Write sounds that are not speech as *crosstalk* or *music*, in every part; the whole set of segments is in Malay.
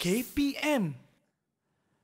KPM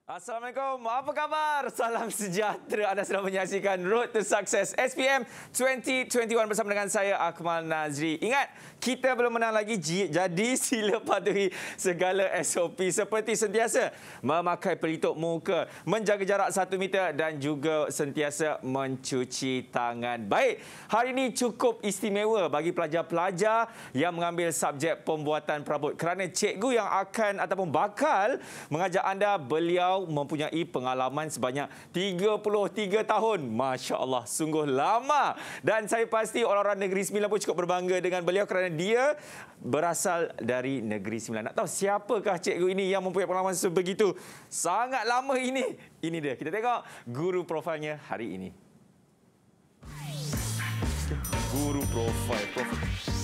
Assalamualaikum. Apa khabar? Salam sejahtera. Anda sedang menyaksikan Road to Success SPM 2021 bersama dengan saya, Akmal Nazri. Ingat, kita belum menang lagi. Jadi, *laughs* sila patuhi segala SOP seperti sentiasa memakai pelitup muka, menjaga jarak satu meter dan juga sentiasa mencuci tangan. Baik, hari ini cukup istimewa bagi pelajar-pelajar yang mengambil subjek pembuatan perabot kerana cikgu yang akan ataupun bakal mengajak anda beliau mempunyai pengalaman sebanyak 33 tahun. Masya Allah, sungguh lama. Dan saya pasti orang-orang Negeri Sembilan pun cukup berbangga dengan beliau kerana dia berasal dari Negeri Sembilan. Nak tahu siapakah cikgu ini yang mempunyai pengalaman sebegitu sangat lama ini? Ini dia, kita tengok guru profilnya hari ini. Guru profil, profil.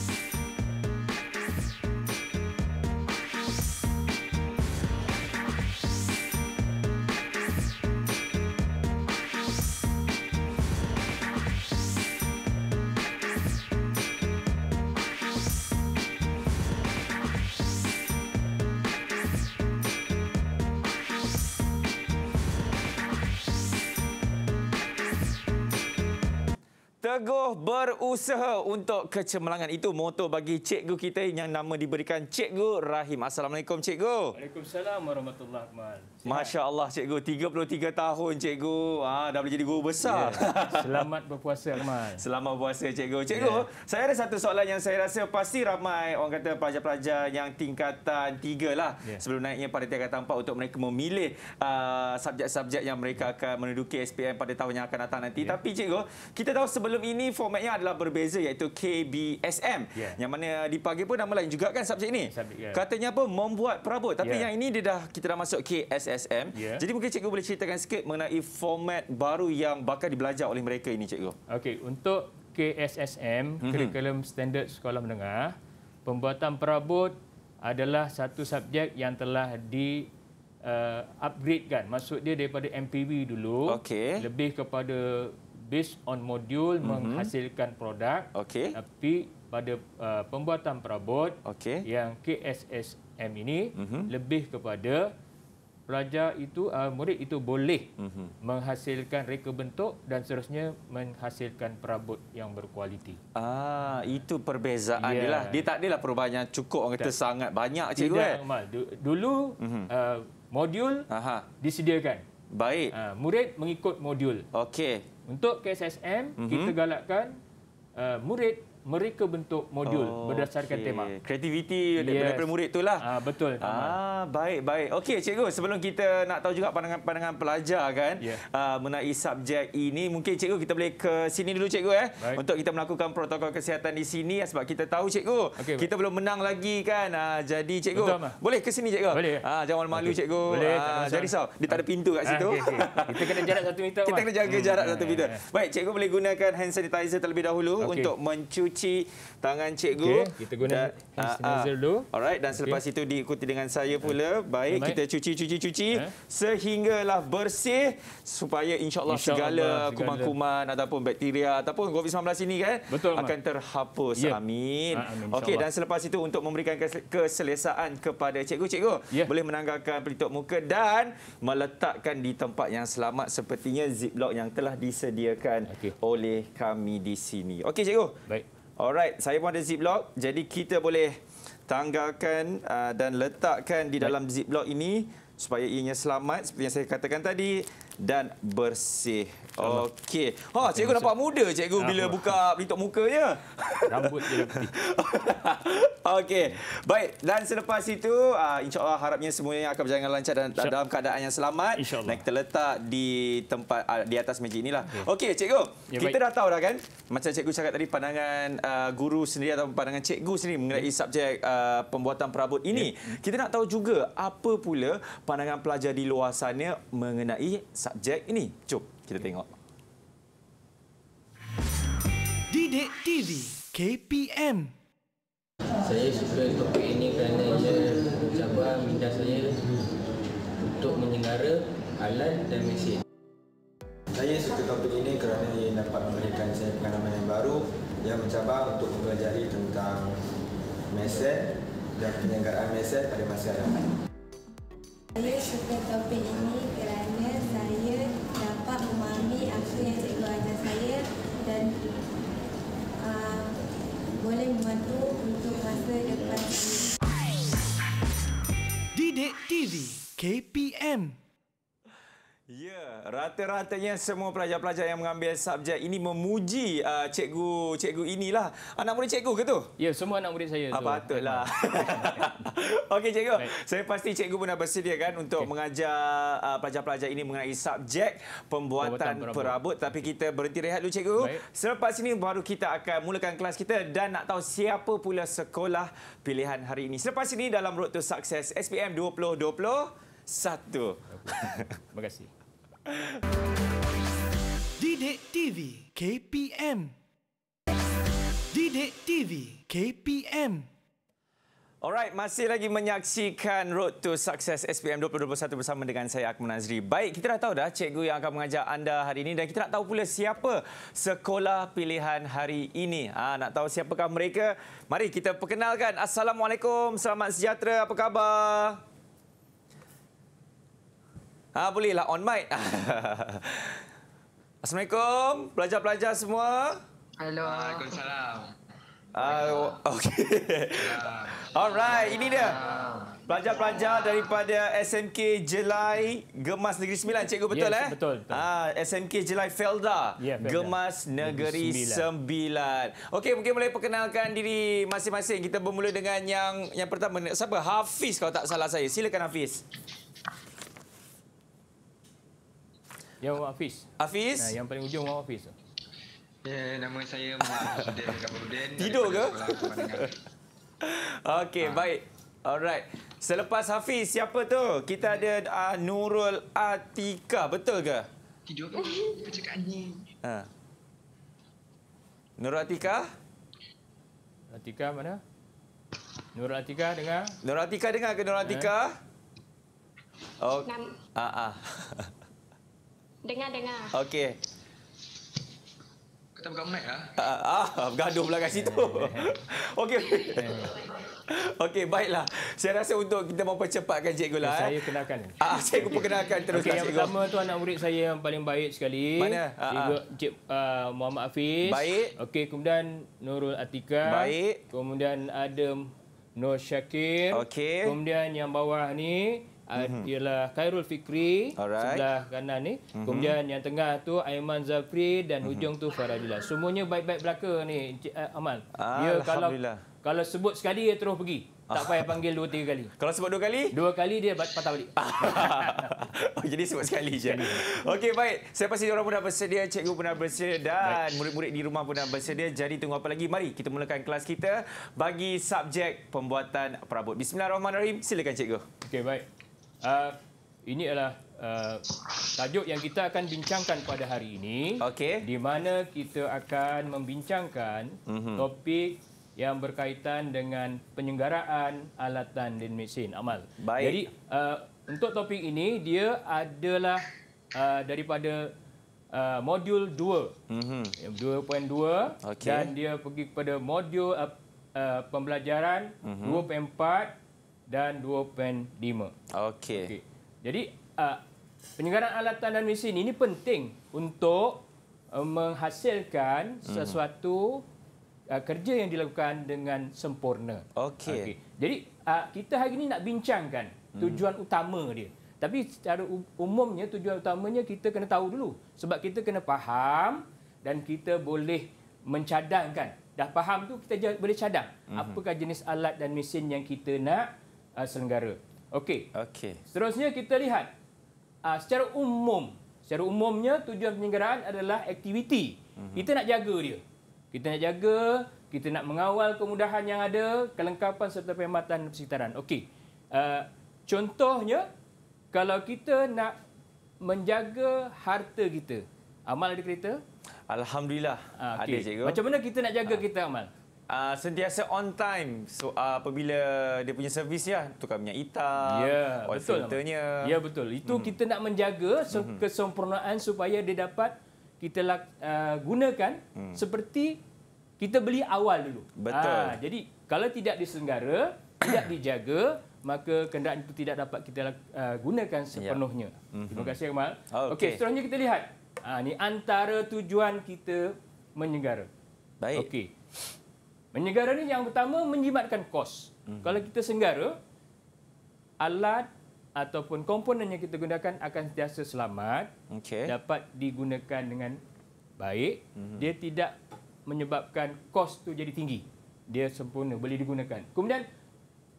gegoh berusaha untuk kecemerlangan itu moto bagi cikgu kita yang nama diberikan cikgu Rahim. Assalamualaikum cikgu. Waalaikumsalam warahmatullahi wabarakatuh. Lah. Masya Allah cikgu 33 tahun cikgu ah dah boleh jadi guru besar. Yeah. *laughs* Selamat berpuasa Ahmad. Selamat berpuasa cikgu. Cikgu, yeah. saya ada satu soalan yang saya rasa pasti ramai orang kata pelajar-pelajar yang tingkatan tiga lah yeah. sebelum naiknya pada tingkatan 4 untuk mereka memilih uh, subjek-subjek yang mereka akan menduduki SPM pada tahun yang akan datang nanti. Yeah. Tapi cikgu, kita tahu sebelum ini formatnya adalah berbeza iaitu KBSM yeah. yang mana di pagi pun nama lain juga kan subjek ini. Subjek, yeah. Katanya apa membuat perabot tapi yeah. yang ini dia dah kita dah masuk KSM SSM. Yeah. Jadi mungkin cikgu boleh ceritakan sikit mengenai format baru yang bakal dibelajar oleh mereka ini cikgu. Okey, untuk KSSM, mhm. Curriculum mm -hmm. Standard Sekolah Menengah, pembuatan perabot adalah satu subjek yang telah di uh, eh, upgrade kan. Maksud dia daripada MPB dulu, okay. lebih kepada based on module mm -hmm. menghasilkan produk. Okay. Tapi pada uh, pembuatan perabot okay. yang KSSM ini mm -hmm. lebih kepada raja itu uh, murid itu boleh mm-hmm. menghasilkan reka bentuk dan seterusnya menghasilkan perabot yang berkualiti. Ah itu perbezaan yeah. dia ya. lah. Dia tak adalah perubahan yang cukup orang kata tak. sangat banyak cikgu eh. Amal. Dulu mm-hmm. uh, modul Aha. disediakan. Baik. Uh, murid mengikut modul. Okey. Untuk KSSM mm-hmm. kita mhm. galakkan uh, murid mereka bentuk modul oh, berdasarkan okay. tema. Kreativiti yes. daripada murid tu lah. Ah, betul. Ah, baik, baik. Okey, cikgu, sebelum kita nak tahu juga pandangan-pandangan pelajar kan yeah. ah, mengenai subjek ini, mungkin cikgu kita boleh ke sini dulu cikgu eh untuk kita melakukan protokol kesihatan di sini eh, sebab kita tahu cikgu, okay, kita baik. belum menang lagi kan. Ah, jadi cikgu, betul, boleh ke sini cikgu? Boleh. Ah, jangan malu okay. cikgu. Boleh, ah, jangan risau. Dia tak ada ah. pintu kat situ. Ah, okay, okay. Kita kena jarak satu meter. *laughs* kita kena jaga jarak hmm, satu meter. Ya, ya. Baik, cikgu boleh gunakan hand sanitizer terlebih dahulu okay. untuk mencuci cuci tangan cikgu. Okay, kita guna ah, ah. sanitizer dulu. Alright dan okay. selepas itu diikuti dengan saya pula. Baik Amai. kita cuci cuci cuci ha? sehinggalah bersih supaya insyaallah insya segala kuman-kuman ataupun bakteria ataupun COVID-19 ini kan Betul, akan terhapus. Yeah. Amin. Ha, amin Okey dan selepas itu untuk memberikan keselesaan kepada cikgu cikgu yeah. boleh menanggalkan pelitup muka dan meletakkan di tempat yang selamat sepertinya ziplock yang telah disediakan okay. oleh kami di sini. Okey cikgu. Baik. Alright, saya pun ada ziplock. Jadi kita boleh tanggalkan uh, dan letakkan di dalam ziplock ini supaya ianya selamat seperti yang saya katakan tadi dan bersih. Okey. Ha, cikgu masa. nampak muda cikgu Kenapa? bila buka pintu mukanya. Rambut dia putih. *laughs* Okey. Baik, dan selepas itu uh, ah, insya-Allah harapnya semuanya akan berjalan lancar dan insya dalam keadaan yang selamat. Nak terletak di tempat uh, di atas meja inilah. Okey, okay, cikgu. Ya, kita baik. dah tahu dah kan macam cikgu cakap tadi pandangan uh, guru sendiri atau pandangan cikgu sendiri mengenai ya. subjek uh, pembuatan perabot ini. Ya. Kita nak tahu juga apa pula pandangan pelajar di luar sana mengenai subjek ini. Cuk. Kita tengok. Didik TV KPM Saya suka topik ini kerana ia mencabar minta saya untuk menyenggara alat dan mesin. Saya suka topik ini kerana ia dapat memberikan saya pengalaman yang baru yang mencabar untuk mempelajari tentang mesin dan penyenggaraan mesin pada masa yang lain. Saya suka topik ini kerana rata-ratanya semua pelajar-pelajar yang mengambil subjek ini memuji uh, cikgu cikgu inilah. Anak murid cikgu ke tu? Ya, semua anak murid saya. Apa ah, patutlah. *laughs* Okey cikgu. Baik. Saya pasti cikgu pun dah bersedia kan untuk okay. mengajar uh, pelajar-pelajar uh, ini mengenai subjek pembuatan, pembuatan perabot. perabot tapi kita berhenti rehat dulu cikgu. Baik. Selepas ini baru kita akan mulakan kelas kita dan nak tahu siapa pula sekolah pilihan hari ini. Selepas ini dalam Road to Success SPM 2020 satu. Terima kasih. *laughs* Didik TV KPM Didik TV KPM Alright, masih lagi menyaksikan Road to Success SPM 2021 bersama dengan saya Akmal Nazri. Baik, kita dah tahu dah cikgu yang akan mengajar anda hari ini dan kita nak tahu pula siapa sekolah pilihan hari ini. Ha, nak tahu siapakah mereka? Mari kita perkenalkan. Assalamualaikum, selamat sejahtera, apa khabar? Ha, boleh on mic. *laughs* Assalamualaikum pelajar-pelajar semua. Hello. Waalaikumsalam. Uh, ah, okay. Alright, ini dia. Pelajar-pelajar daripada SMK Jelai Gemas Negeri Sembilan. Cikgu betul yes, eh? Betul. betul. Ah, SMK Jelai Felda, yeah, ya, Gemas Negeri, Sembilan. Sembilan. Okey, mungkin boleh perkenalkan diri masing-masing. Kita bermula dengan yang yang pertama. Siapa? Hafiz kalau tak salah saya. Silakan Hafiz. Hafiz. Yang Hafiz. Hafiz? Nah, yang paling ujung Wak Hafiz. Ya, nama saya Muhammad Kamarudin. *laughs* Tidur ke? Okey, ha. baik. Alright. Selepas Hafiz, siapa tu? Kita ada uh, Nurul Atika, betul ke? Tidur ke? Apa ni? Ha. Nurul Atika? Atika mana? Nurul Atika dengar? Nurul Atika dengar ke Nurul Atika? Eh. Oh. Ah ah. *laughs* Dengar-dengar. Okey. Kita tak buka mic ah? Ah, ah, ah bergaduh pula kat situ. *laughs* Okey. Okey, baiklah. Saya rasa untuk kita mempercepatkan Cikgu lah. Saya eh. kenalkan. Ah, saya okay. perkenalkan terus okay, lah, Cikgu. Yang pertama tu anak murid saya yang paling baik sekali. Mana? Ah, cikgu ah, Cik, uh, Muhammad Hafiz. Baik. Okey, kemudian Nurul Atika. Baik. Kemudian Adam Nur Syakir. Okey. Kemudian yang bawah ni mm-hmm. ialah Khairul Fikri Alright. sebelah kanan ni mm-hmm. kemudian yang tengah tu Aiman Zafri dan mhm. hujung mm-hmm. tu Farabila semuanya baik-baik belaka ni Encik uh, Amal ah, dia kalau kalau sebut sekali dia terus pergi tak ah. payah panggil dua tiga kali. Kalau sebut dua kali? Dua kali dia patah balik. *laughs* oh, jadi sebut sekali je. Okey baik. Saya pasti orang pun dah bersedia, cikgu pun dah bersedia dan murid-murid di rumah pun dah bersedia. Jadi tunggu apa lagi? Mari kita mulakan kelas kita bagi subjek pembuatan perabot. Bismillahirrahmanirrahim. Silakan cikgu. Okey baik uh, ini adalah uh, tajuk yang kita akan bincangkan pada hari ini. Okey. Di mana kita akan membincangkan mm-hmm. topik yang berkaitan dengan penyenggaraan alatan dan mesin. Amal. Baik. Jadi uh, untuk topik ini dia adalah uh, daripada uh, modul 2. Mm-hmm. 2.2 okay. dan dia pergi kepada modul uh, uh, pembelajaran mm-hmm. 2.4 dan 2.5. Okey. Okay. Jadi uh, ah, penyegaran alatan dan mesin ini penting untuk uh, menghasilkan hmm. sesuatu hmm. uh, kerja yang dilakukan dengan sempurna. Okey. Okay. Jadi uh, kita hari ini nak bincangkan hmm. tujuan hmm. utama dia. Tapi secara umumnya tujuan utamanya kita kena tahu dulu sebab kita kena faham dan kita boleh mencadangkan. Dah faham tu kita boleh cadang mm -hmm. apakah jenis alat dan mesin yang kita nak uh, selenggara. Okey. Okey. Seterusnya kita lihat uh, secara umum, secara umumnya tujuan penyelenggaraan adalah aktiviti. Mm-hmm. Kita nak jaga dia. Kita nak jaga, kita nak mengawal kemudahan yang ada, kelengkapan serta perkhidmatan persekitaran. Okey. Uh, contohnya kalau kita nak menjaga harta kita. Amal ada kereta? Alhamdulillah. Okay. Ah, ada cikgu. Macam mana kita nak jaga ha. Ah. kita amal? uh, sentiasa on time so uh, apabila dia punya servis ya lah, tukar minyak hitam ya yeah, betul lah, filternya. ya betul itu hmm. kita nak menjaga hmm. kesempurnaan supaya dia dapat kita uh, gunakan hmm. seperti kita beli awal dulu betul uh, jadi kalau tidak diselenggara *coughs* tidak dijaga maka kenderaan itu tidak dapat kita uh, gunakan sepenuhnya yeah. Hmm. terima kasih Kemal okey okay, seterusnya kita lihat uh, ni antara tujuan kita menyegara baik okey Menyegara ni yang pertama menjimatkan kos. Hmm. Kalau kita senggara, alat ataupun komponen yang kita gunakan akan sentiasa selamat, okay. dapat digunakan dengan baik, hmm. dia tidak menyebabkan kos tu jadi tinggi. Dia sempurna, boleh digunakan. Kemudian,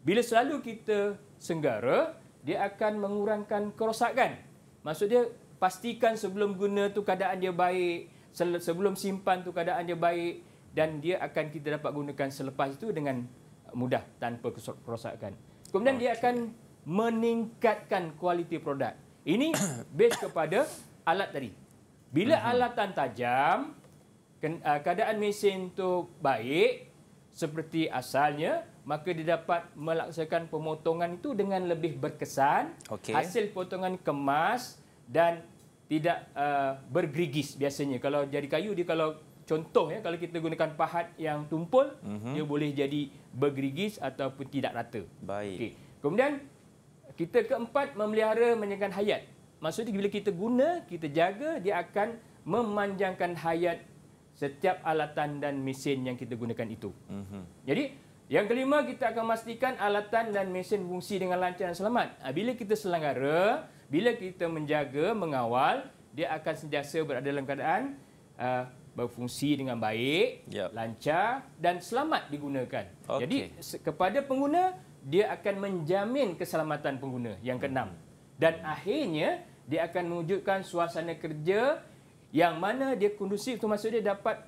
bila selalu kita senggara, dia akan mengurangkan kerosakan. Maksudnya, pastikan sebelum guna tu keadaan dia baik, sebelum simpan tu keadaan dia baik, dan dia akan kita dapat gunakan selepas itu dengan mudah tanpa kerosakan. Kemudian okay. dia akan meningkatkan kualiti produk. Ini *coughs* based kepada alat tadi. Bila uh-huh. alatan tajam, ah, keadaan mesin tu baik seperti asalnya, maka dia dapat melaksanakan pemotongan itu dengan lebih berkesan. Okay. Hasil potongan kemas dan tidak uh, bergerigis biasanya. Kalau jadi kayu dia kalau contoh ya kalau kita gunakan pahat yang tumpul mm-hmm. dia boleh jadi bergerigis ataupun tidak rata. Baik. Okay. Kemudian kita keempat memelihara menjaga hayat. Maksudnya bila kita guna, kita jaga dia akan memanjangkan hayat setiap alatan dan mesin yang kita gunakan itu. Mm-hmm. Jadi yang kelima kita akan memastikan alatan dan mesin fungsi dengan lancar dan selamat. Ha, bila kita selenggara, bila kita menjaga, mengawal, dia akan sentiasa berada dalam keadaan uh, berfungsi dengan baik, yep. lancar dan selamat digunakan. Okay. Jadi kepada pengguna dia akan menjamin keselamatan pengguna yang keenam dan akhirnya dia akan mewujudkan suasana kerja yang mana dia kondusif tu maksud dia dapat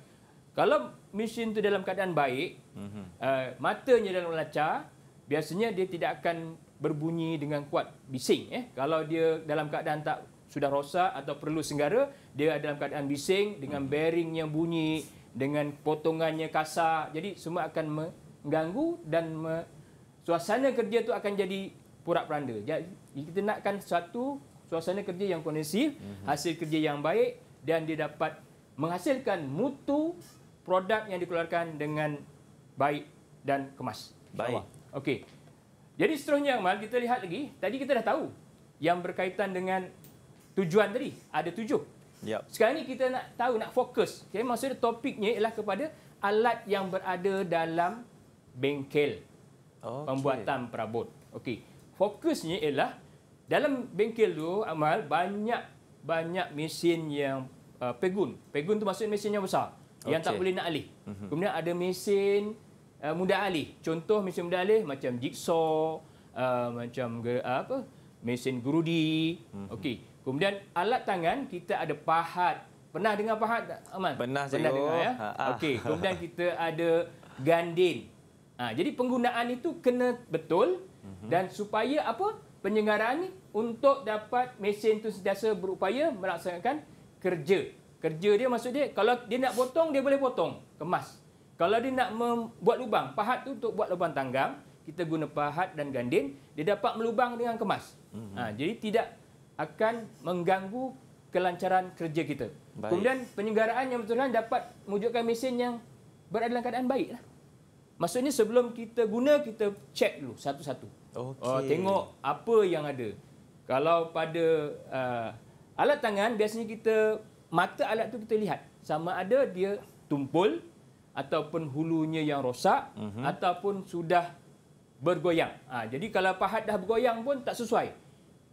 kalau mesin tu dalam keadaan baik, hmm uh, matanya dalam lancar, biasanya dia tidak akan berbunyi dengan kuat bising eh. Kalau dia dalam keadaan tak sudah rosak atau perlu senggara, dia dalam keadaan bising dengan hmm. bearingnya bunyi, dengan potongannya kasar. Jadi semua akan mengganggu dan me- suasana kerja itu akan jadi porak-peranda. Jadi kita nakkan satu suasana kerja yang kondusif, hmm. hasil kerja yang baik dan dia dapat menghasilkan mutu produk yang dikeluarkan dengan baik dan kemas. Baik. Okey. Jadi seterusnya mal kita lihat lagi. Tadi kita dah tahu yang berkaitan dengan tujuan tadi ada tujuh. Yep. Sekarang ni kita nak tahu nak fokus. Okay, maksudnya topiknya ialah kepada alat yang berada dalam bengkel okay. pembuatan perabot. Okey. Fokusnya ialah dalam bengkel tu Amal banyak banyak mesin yang uh, pegun. Pegun tu maksudnya mesin yang besar okay. yang tak boleh nak alih. Mm-hmm. Kemudian ada mesin uh, mudah alih. Contoh mesin mudah alih macam jigsaw, uh, macam uh, apa? Mesin gerudi. Mm-hmm. Okey. Kemudian alat tangan kita ada pahat. Pernah dengar pahat tak, Aman? Pernah, Pernah dengar ya. Ha, ha. Okey, *laughs* kemudian kita ada gandin. Ha, jadi penggunaan itu kena betul mhm. dan supaya apa? Penyenggaraan ni untuk dapat mesin tu sentiasa berupaya melaksanakan kerja. Kerja dia maksud dia kalau dia nak potong dia boleh potong, kemas. Kalau dia nak membuat lubang, pahat tu untuk buat lubang tanggam, kita guna pahat dan gandin, dia dapat melubang dengan kemas. Mhm. Ha, jadi tidak akan mengganggu kelancaran kerja kita. Baik. Kemudian penyelenggaraan yang betul-betul dapat mewujudkan mesin yang berada dalam keadaan baik. Lah. Maksudnya sebelum kita guna, kita cek dulu satu-satu. Okay. Uh, oh, tengok apa yang ada. Kalau pada uh, alat tangan, biasanya kita mata alat tu kita lihat. Sama ada dia tumpul ataupun hulunya yang rosak uh-huh. ataupun sudah bergoyang. Ha, jadi kalau pahat dah bergoyang pun tak sesuai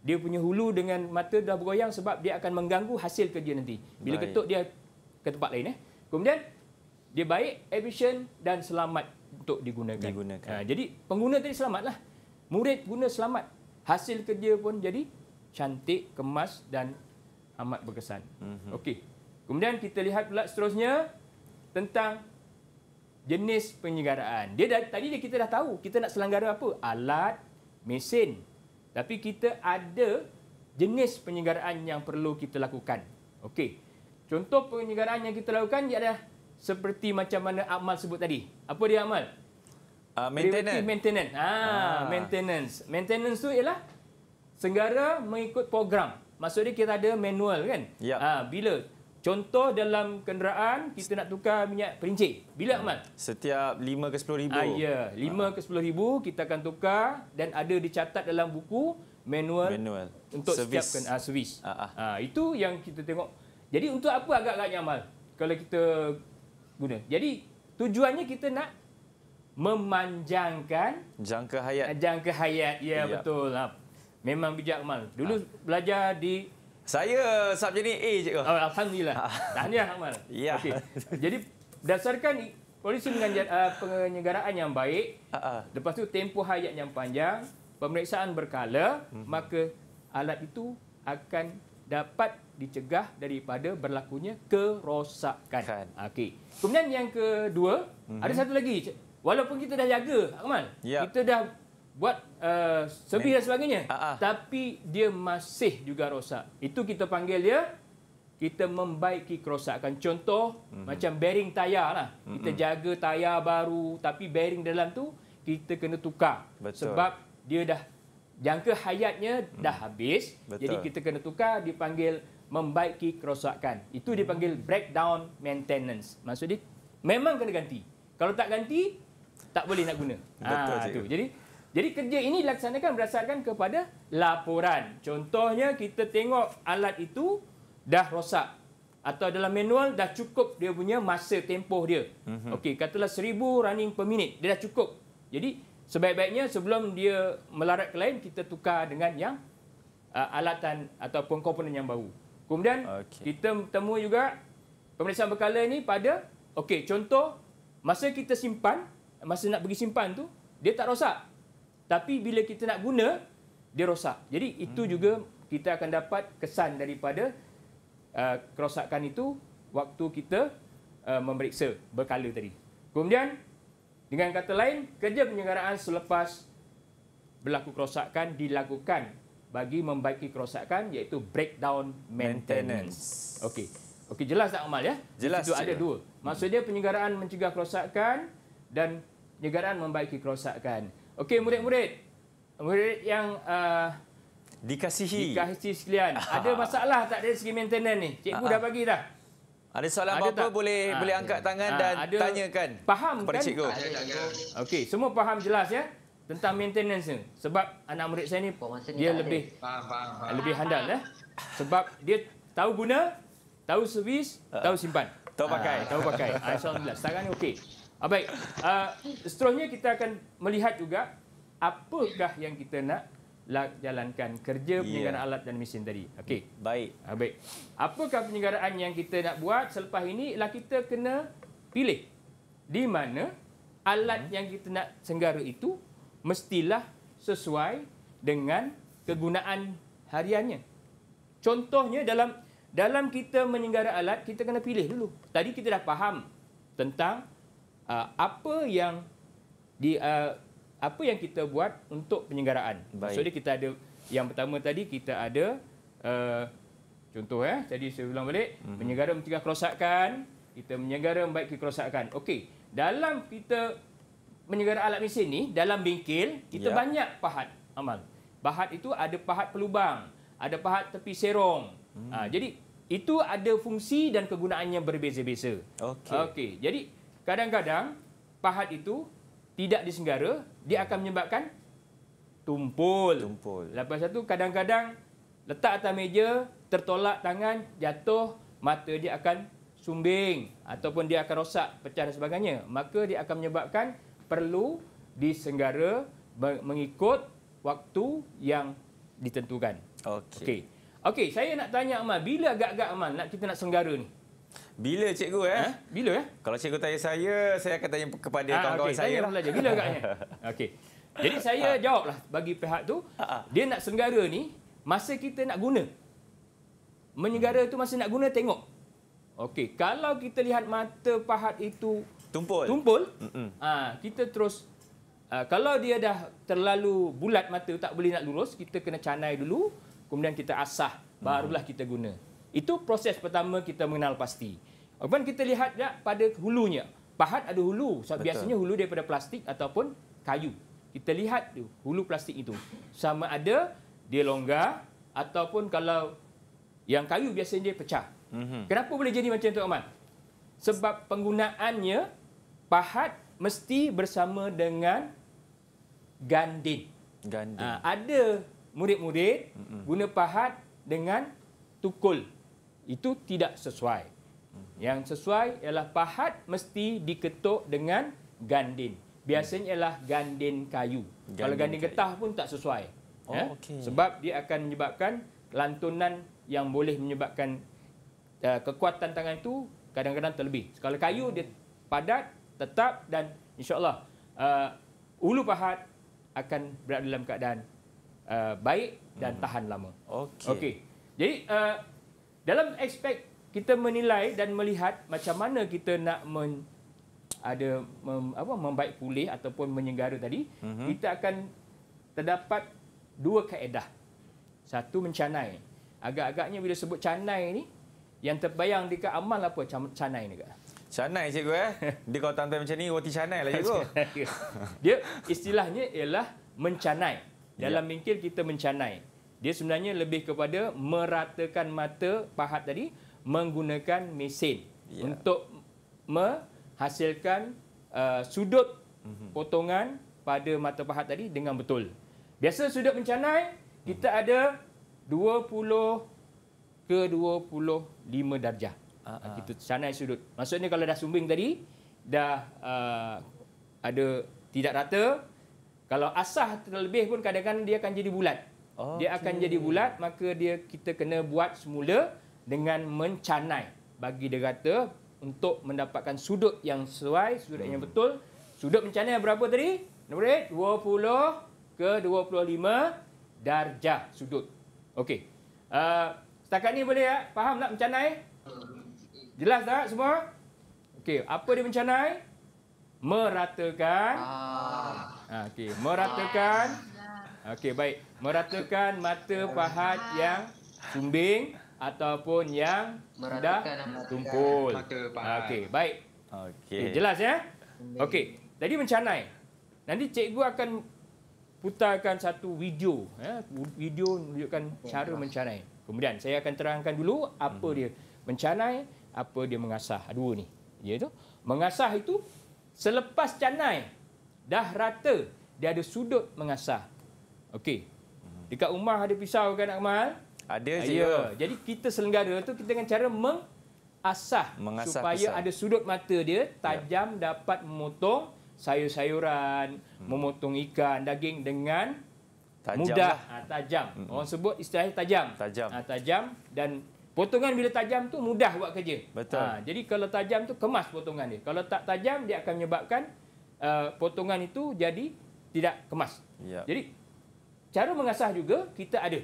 dia punya hulu dengan mata dah bergoyang sebab dia akan mengganggu hasil kerja nanti. Bila baik. ketuk dia ke tempat lain eh. Kemudian dia baik, efisien dan selamat untuk digunakan. digunakan. Ha, jadi pengguna tadi selamatlah. Murid guna selamat. Hasil kerja pun jadi cantik, kemas dan amat berkesan. Mm-hmm. Okey. Kemudian kita lihat pula seterusnya tentang jenis penyegaraan. Dia dah, tadi kita dah tahu kita nak selenggara apa? Alat, mesin, tapi kita ada jenis penyegaran yang perlu kita lakukan. Okey. Contoh penyegaran yang kita lakukan adalah seperti macam mana Akmal sebut tadi. Apa dia amal? Uh, ah, maintenance. Berarti maintenance. Ha, ah. maintenance. Maintenance tu ialah segara mengikut program. Maksudnya kita ada manual kan? Yep. Ha, ah, bila Contoh dalam kenderaan kita nak tukar minyak perinci Bila hmm. Ahmad? Setiap 5 ke 10 ribu. Ah, ya, 5 ke 10 ribu kita akan tukar dan ada dicatat dalam buku manual, manual. untuk service. setiap kenderaan uh, servis. Ah, ah. ah, itu yang kita tengok. Jadi untuk apa agak-agaknya Ahmad? Kalau kita guna. Jadi tujuannya kita nak memanjangkan jangka hayat. Jangka hayat. Ya, ya. betul. Ha. Memang bijak Ahmad. Dulu ah. belajar di saya subjek ni A je ke? Oh, Alhamdulillah. Tahniah lah, Akmal. Ya. Okay. Jadi berdasarkan polisi dengan uh, ah, penyegaraan yang baik, uh-uh. lepas tu tempoh hayat yang panjang, pemeriksaan berkala, hmm. maka alat itu akan dapat dicegah daripada berlakunya kerosakan. Kan. Okey. Kemudian yang kedua, hmm. ada mhm. satu lagi. Walaupun kita dah jaga, Akmal, ya. kita dah buat uh, sebi dan sebagainya. Uh-huh. Tapi dia masih juga rosak. Itu kita panggil dia kita membaiki kerosakan. Contoh uh-huh. macam bearing tayar lah. Uh-huh. Kita mhm. jaga tayar baru tapi bearing dalam tu kita kena tukar. Betul. Sebab dia dah jangka hayatnya uh-huh. dah habis. Betul. Jadi kita kena tukar dipanggil membaiki kerosakan. Itu dipanggil breakdown maintenance. Maksudnya memang kena ganti. Kalau tak ganti tak boleh nak guna. Betul ha, Jadi jadi kerja ini dilaksanakan berdasarkan kepada laporan. Contohnya kita tengok alat itu dah rosak atau dalam manual dah cukup dia punya masa tempoh dia. Mm-hmm. Okey, katalah 1000 running per minit, dia dah cukup. Jadi sebaik-baiknya sebelum dia melarat ke lain kita tukar dengan yang uh, alatan ataupun komponen yang baru. Kemudian okay. kita temu juga pemeriksaan berkala ini pada okey, contoh masa kita simpan, masa nak pergi simpan tu dia tak rosak. Tapi bila kita nak guna, dia rosak. Jadi itu hmm. juga kita akan dapat kesan daripada uh, kerosakan itu waktu kita uh, memeriksa berkala tadi. Kemudian, dengan kata lain, kerja penyelenggaraan selepas berlaku kerosakan dilakukan bagi membaiki kerosakan iaitu breakdown maintenance. maintenance. Okey. Okey jelas tak Amal ya? Jelas. Itu ada dua. Maksudnya penyelenggaraan mencegah kerosakan dan penyegaran membaiki kerosakan. Okey murid-murid. Murid yang uh, dikasihi. Dikasihi sekalian. *laughs* Ada masalah tak dari segi maintenance ni? Cikgu Aha. dah ah. bagi dah. Ada soalan apa-apa boleh ha, boleh angkat ada. tangan ah, dan ada. tanyakan. Faham kepada kan? cikgu. Okey, semua faham jelas ya tentang maintenance ni. Sebab anak murid saya ni dia lebih faham, lebih handal ya. Sebab dia tahu guna, tahu servis, tahu simpan. Tahu pakai, tahu pakai. Alhamdulillah, sekarang ni okey. Ah, baik. Uh, seterusnya kita akan melihat juga apakah yang kita nak jalankan kerja ya. penyegaran yeah. alat dan mesin tadi. Okey. Baik. Ah, baik. Apakah penyegaran yang kita nak buat selepas ini ialah kita kena pilih di mana alat hmm. yang kita nak senggara itu mestilah sesuai dengan kegunaan hariannya. Contohnya dalam dalam kita menyenggara alat kita kena pilih dulu. Tadi kita dah faham tentang Ah, apa yang di uh, apa yang kita buat untuk penyelenggaraan. Maksudnya kita ada yang pertama tadi kita ada uh, contoh eh tadi saya ulang balik mm-hmm. penyelenggara mencegah kerosakan, kita menyelenggara membaiki kerosakan. Okey, dalam kita menyelenggara alat mesin ni dalam bengkel kita yeah. banyak pahat amal. Pahat itu ada pahat pelubang, ada pahat tepi serong. Mm. Uh, jadi itu ada fungsi dan kegunaannya berbeza-beza. Okey. Okey, jadi Kadang-kadang pahat itu tidak disenggara, dia akan menyebabkan tumpul. tumpul. Lepas itu kadang-kadang letak atas meja, tertolak tangan, jatuh, mata dia akan sumbing ataupun dia akan rosak, pecah dan sebagainya. Maka dia akan menyebabkan perlu disenggara mengikut waktu yang ditentukan. Okey. Okey. Okey, saya nak tanya Amal, bila agak-agak Amal nak kita nak senggara ni? Bila cikgu eh? eh? Bila eh? Kalau cikgu tanya saya, saya akan tanya kepada ah, kawan-kawan okay. saya. Tanya pelajar. Bila agaknya? *laughs* Okey. Jadi saya ah. jawablah bagi pihak tu. Ah, dia nak senggara ni, masa kita nak guna. Menyegara tu masa nak guna, tengok. Okey. Kalau kita lihat mata pahat itu... Tumpul. Tumpul. Mm-mm. Ah, kita terus... Ah, kalau dia dah terlalu bulat mata, tak boleh nak lurus, kita kena canai dulu. Kemudian kita asah. Barulah kita guna. Itu proses pertama kita mengenal pasti. Kemudian kita lihat juga ya, pada hulunya. Pahat ada hulu. So, biasanya hulu daripada plastik ataupun kayu. Kita lihat tu hulu plastik itu. Sama ada dia longgar ataupun kalau yang kayu biasanya dia pecah. Mm-hmm. Kenapa boleh jadi macam tu, Ahmad? Sebab penggunaannya pahat mesti bersama dengan gandin. Gandin. Ha, ada murid-murid mm-hmm. guna pahat dengan tukul. Itu tidak sesuai. Yang sesuai ialah pahat mesti diketuk dengan gandin. Biasanya ialah gandin kayu. Gandin Kalau gandin kayu. getah pun tak sesuai. Oh, ya? okay. Sebab dia akan menyebabkan lantunan yang boleh menyebabkan uh, kekuatan tangan itu kadang-kadang terlebih. Kalau kayu dia padat, tetap dan insyaAllah uh, ulu pahat akan berada dalam keadaan uh, baik dan hmm. tahan lama. Okey. Okay. Jadi... Uh, dalam aspek kita menilai dan melihat macam mana kita nak men, ada mem, apa membaik pulih ataupun menyegara tadi mm-hmm. kita akan terdapat dua kaedah satu mencanai agak-agaknya bila sebut canai ni yang terbayang dekat amal apa canai ni kak canai cikgu eh *laughs* dia kalau tuan macam ni roti canai lah cikgu *laughs* dia istilahnya ialah mencanai dalam yeah. mingkil kita mencanai dia sebenarnya lebih kepada meratakan mata pahat tadi menggunakan mesin ya. untuk menghasilkan uh, sudut mm-hmm. potongan pada mata pahat tadi dengan betul. Biasa sudut mencanai kita mm-hmm. ada 20 ke 25 darjah. Uh-huh. Kita canai sudut. Maksudnya kalau dah sumbing tadi dah uh, ada tidak rata kalau asah terlebih pun kadang-kadang dia akan jadi bulat. Okay. Dia akan jadi bulat maka dia kita kena buat semula dengan mencanai bagi dia rata untuk mendapatkan sudut yang sesuai, sudut hmm. yang betul. Sudut mencanai berapa tadi? Nombor 20 ke 25 darjah sudut. Okey. Uh, setakat ni boleh tak? Ya? Faham tak mencanai? Jelas tak semua? Okey, apa dia mencanai? Meratakan. Ah. ah okey, meratakan. Ah. Okey, baik. Meratakan mata pahat yang sumbing ataupun yang meratakan tumpul. Okey, baik. Okey. Okay, jelas ya? Okey. Jadi mencanai. Nanti cikgu akan putarkan satu video ya, video menunjukkan cara mencanai. Kemudian saya akan terangkan dulu apa hmm. dia mencanai, apa dia mengasah. Dua ni. Ya tu. Mengasah itu selepas canai dah rata, dia ada sudut mengasah. Okey. Dekat rumah ada pisau kan Akmal? Ada je. Ya. Jadi kita selenggara tu kita dengan cara mengasah, mengasah supaya pisau. ada sudut mata dia ya. tajam ya. dapat memotong sayur-sayuran, hmm. memotong ikan, daging dengan tajam mudah. Lah. Ha, tajam. Hmm. Orang sebut istilah tajam. Tajam. Ha, tajam dan potongan bila tajam tu mudah buat kerja. Betul. Ha, jadi kalau tajam tu kemas potongan dia. Kalau tak tajam dia akan menyebabkan uh, potongan itu jadi tidak kemas. Ya. Jadi cara mengasah juga kita ada.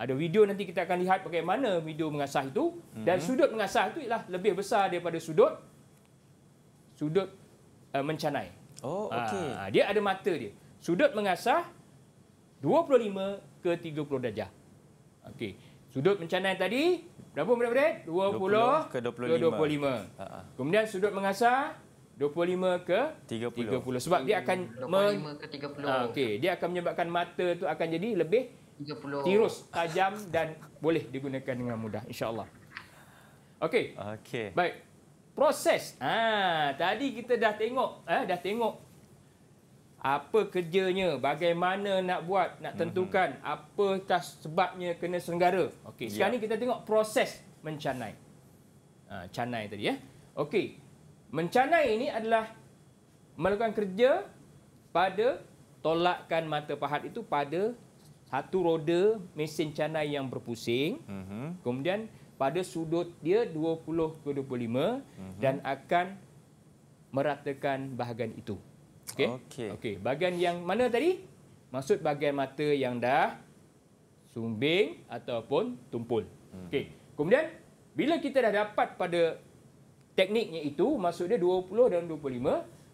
Ada video nanti kita akan lihat bagaimana video mengasah itu mm-hmm. dan mhm. sudut mengasah itu ialah lebih besar daripada sudut sudut uh, mencanai. Oh, ah, okey. Dia ada mata dia. Sudut mengasah 25 ke 30 darjah. Okey. Sudut mencanai tadi berapa berapa berat? 20, 20 ke 25. Ke 25. Ah, ah. Kemudian sudut mengasah 25 ke 30. 30. Sebab dia akan 25 men... ke 30. Ah, Okey, dia akan menyebabkan mata tu akan jadi lebih 30. Tirus, tajam dan boleh digunakan dengan mudah insya-Allah. Okey. Okey. Baik. Proses. Ah, tadi kita dah tengok, eh, dah tengok apa kerjanya, bagaimana nak buat, nak mhm. tentukan mm-hmm. apakah sebabnya kena senggara. Okey, sekarang yeah. ni kita tengok proses mencanai. Ah, canai tadi ya. Okey, Mencanai ini adalah melakukan kerja pada tolakkan mata pahat itu pada satu roda mesin canai yang berpusing. Uh-huh. Kemudian pada sudut dia 20 ke 25 uh-huh. Mhm. dan akan meratakan bahagian itu. Okey. Okey. Okay. Bahagian yang mana tadi? Maksud bahagian mata yang dah sumbing ataupun tumpul. Uh-huh. Okey. Kemudian bila kita dah dapat pada tekniknya itu maksud dia 20 dan 25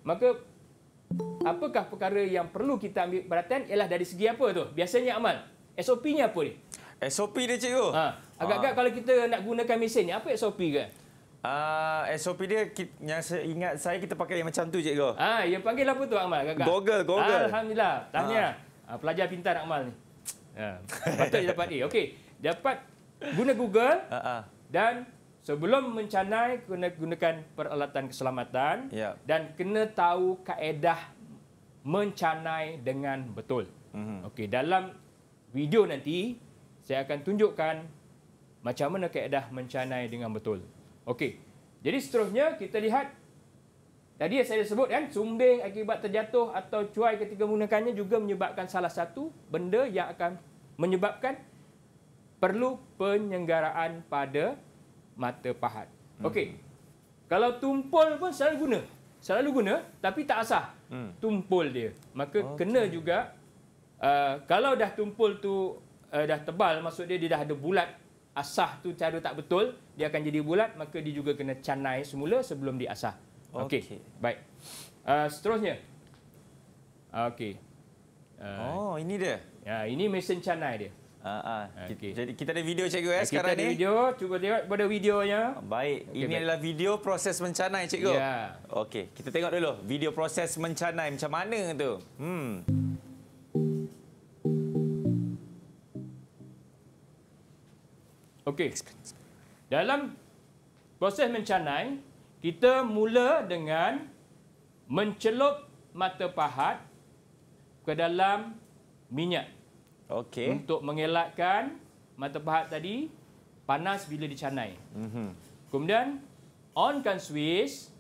maka apakah perkara yang perlu kita ambil perhatian ialah dari segi apa tu biasanya amal SOP-nya apa ni SOP dia cikgu ha agak-agak ah. kalau kita nak gunakan mesin ni apa SOP ke Uh, ah, SOP dia yang saya ingat saya kita pakai yang macam tu cikgu. Ah, yang panggil apa tu Akmal? Gagal. Google, Google. Alhamdulillah. Tanya Uh. Uh, pelajar pintar Akmal ni. Ha. patut dapat A. Okey. Dapat guna Google. Uh-uh. Dan sebelum mencanai kena gunakan peralatan keselamatan ya. dan kena tahu kaedah mencanai dengan betul. Mm-hmm. Okey, dalam video nanti saya akan tunjukkan macam mana kaedah mencanai dengan betul. Okey. Jadi seterusnya kita lihat tadi yang saya sebut kan sumbing akibat terjatuh atau cuai ketika menggunakannya juga menyebabkan salah satu benda yang akan menyebabkan perlu penyenggaraan pada mata pahat. Hmm. Okey. Kalau tumpul pun selalu guna. Selalu guna tapi tak asah. Hmm. Tumpul dia. Maka okay. kena juga uh, kalau dah tumpul tu uh, dah tebal maksud dia dia dah ada bulat asah tu cara tak betul dia akan jadi bulat maka dia juga kena canai semula sebelum diasah. Okey. Okay. Baik. Uh, seterusnya. Okey. Uh, oh, ini dia. Ya, ini mesin canai dia. Ah, ah. Okay. Jadi kita ada video cikgu eh, eh sekarang ni. Kita ada video. Cuba tengok pada videonya. Baik. Okay, Ini baik. adalah video proses mencanai cikgu. Ya. Okey. Kita tengok dulu video proses mencanai macam mana tu. Hmm. Okey. Dalam proses mencanai, kita mula dengan mencelup mata pahat ke dalam minyak. Okey. Untuk mengelakkan mata pahat tadi panas bila dicanai. Mm -hmm. Kemudian onkan switch,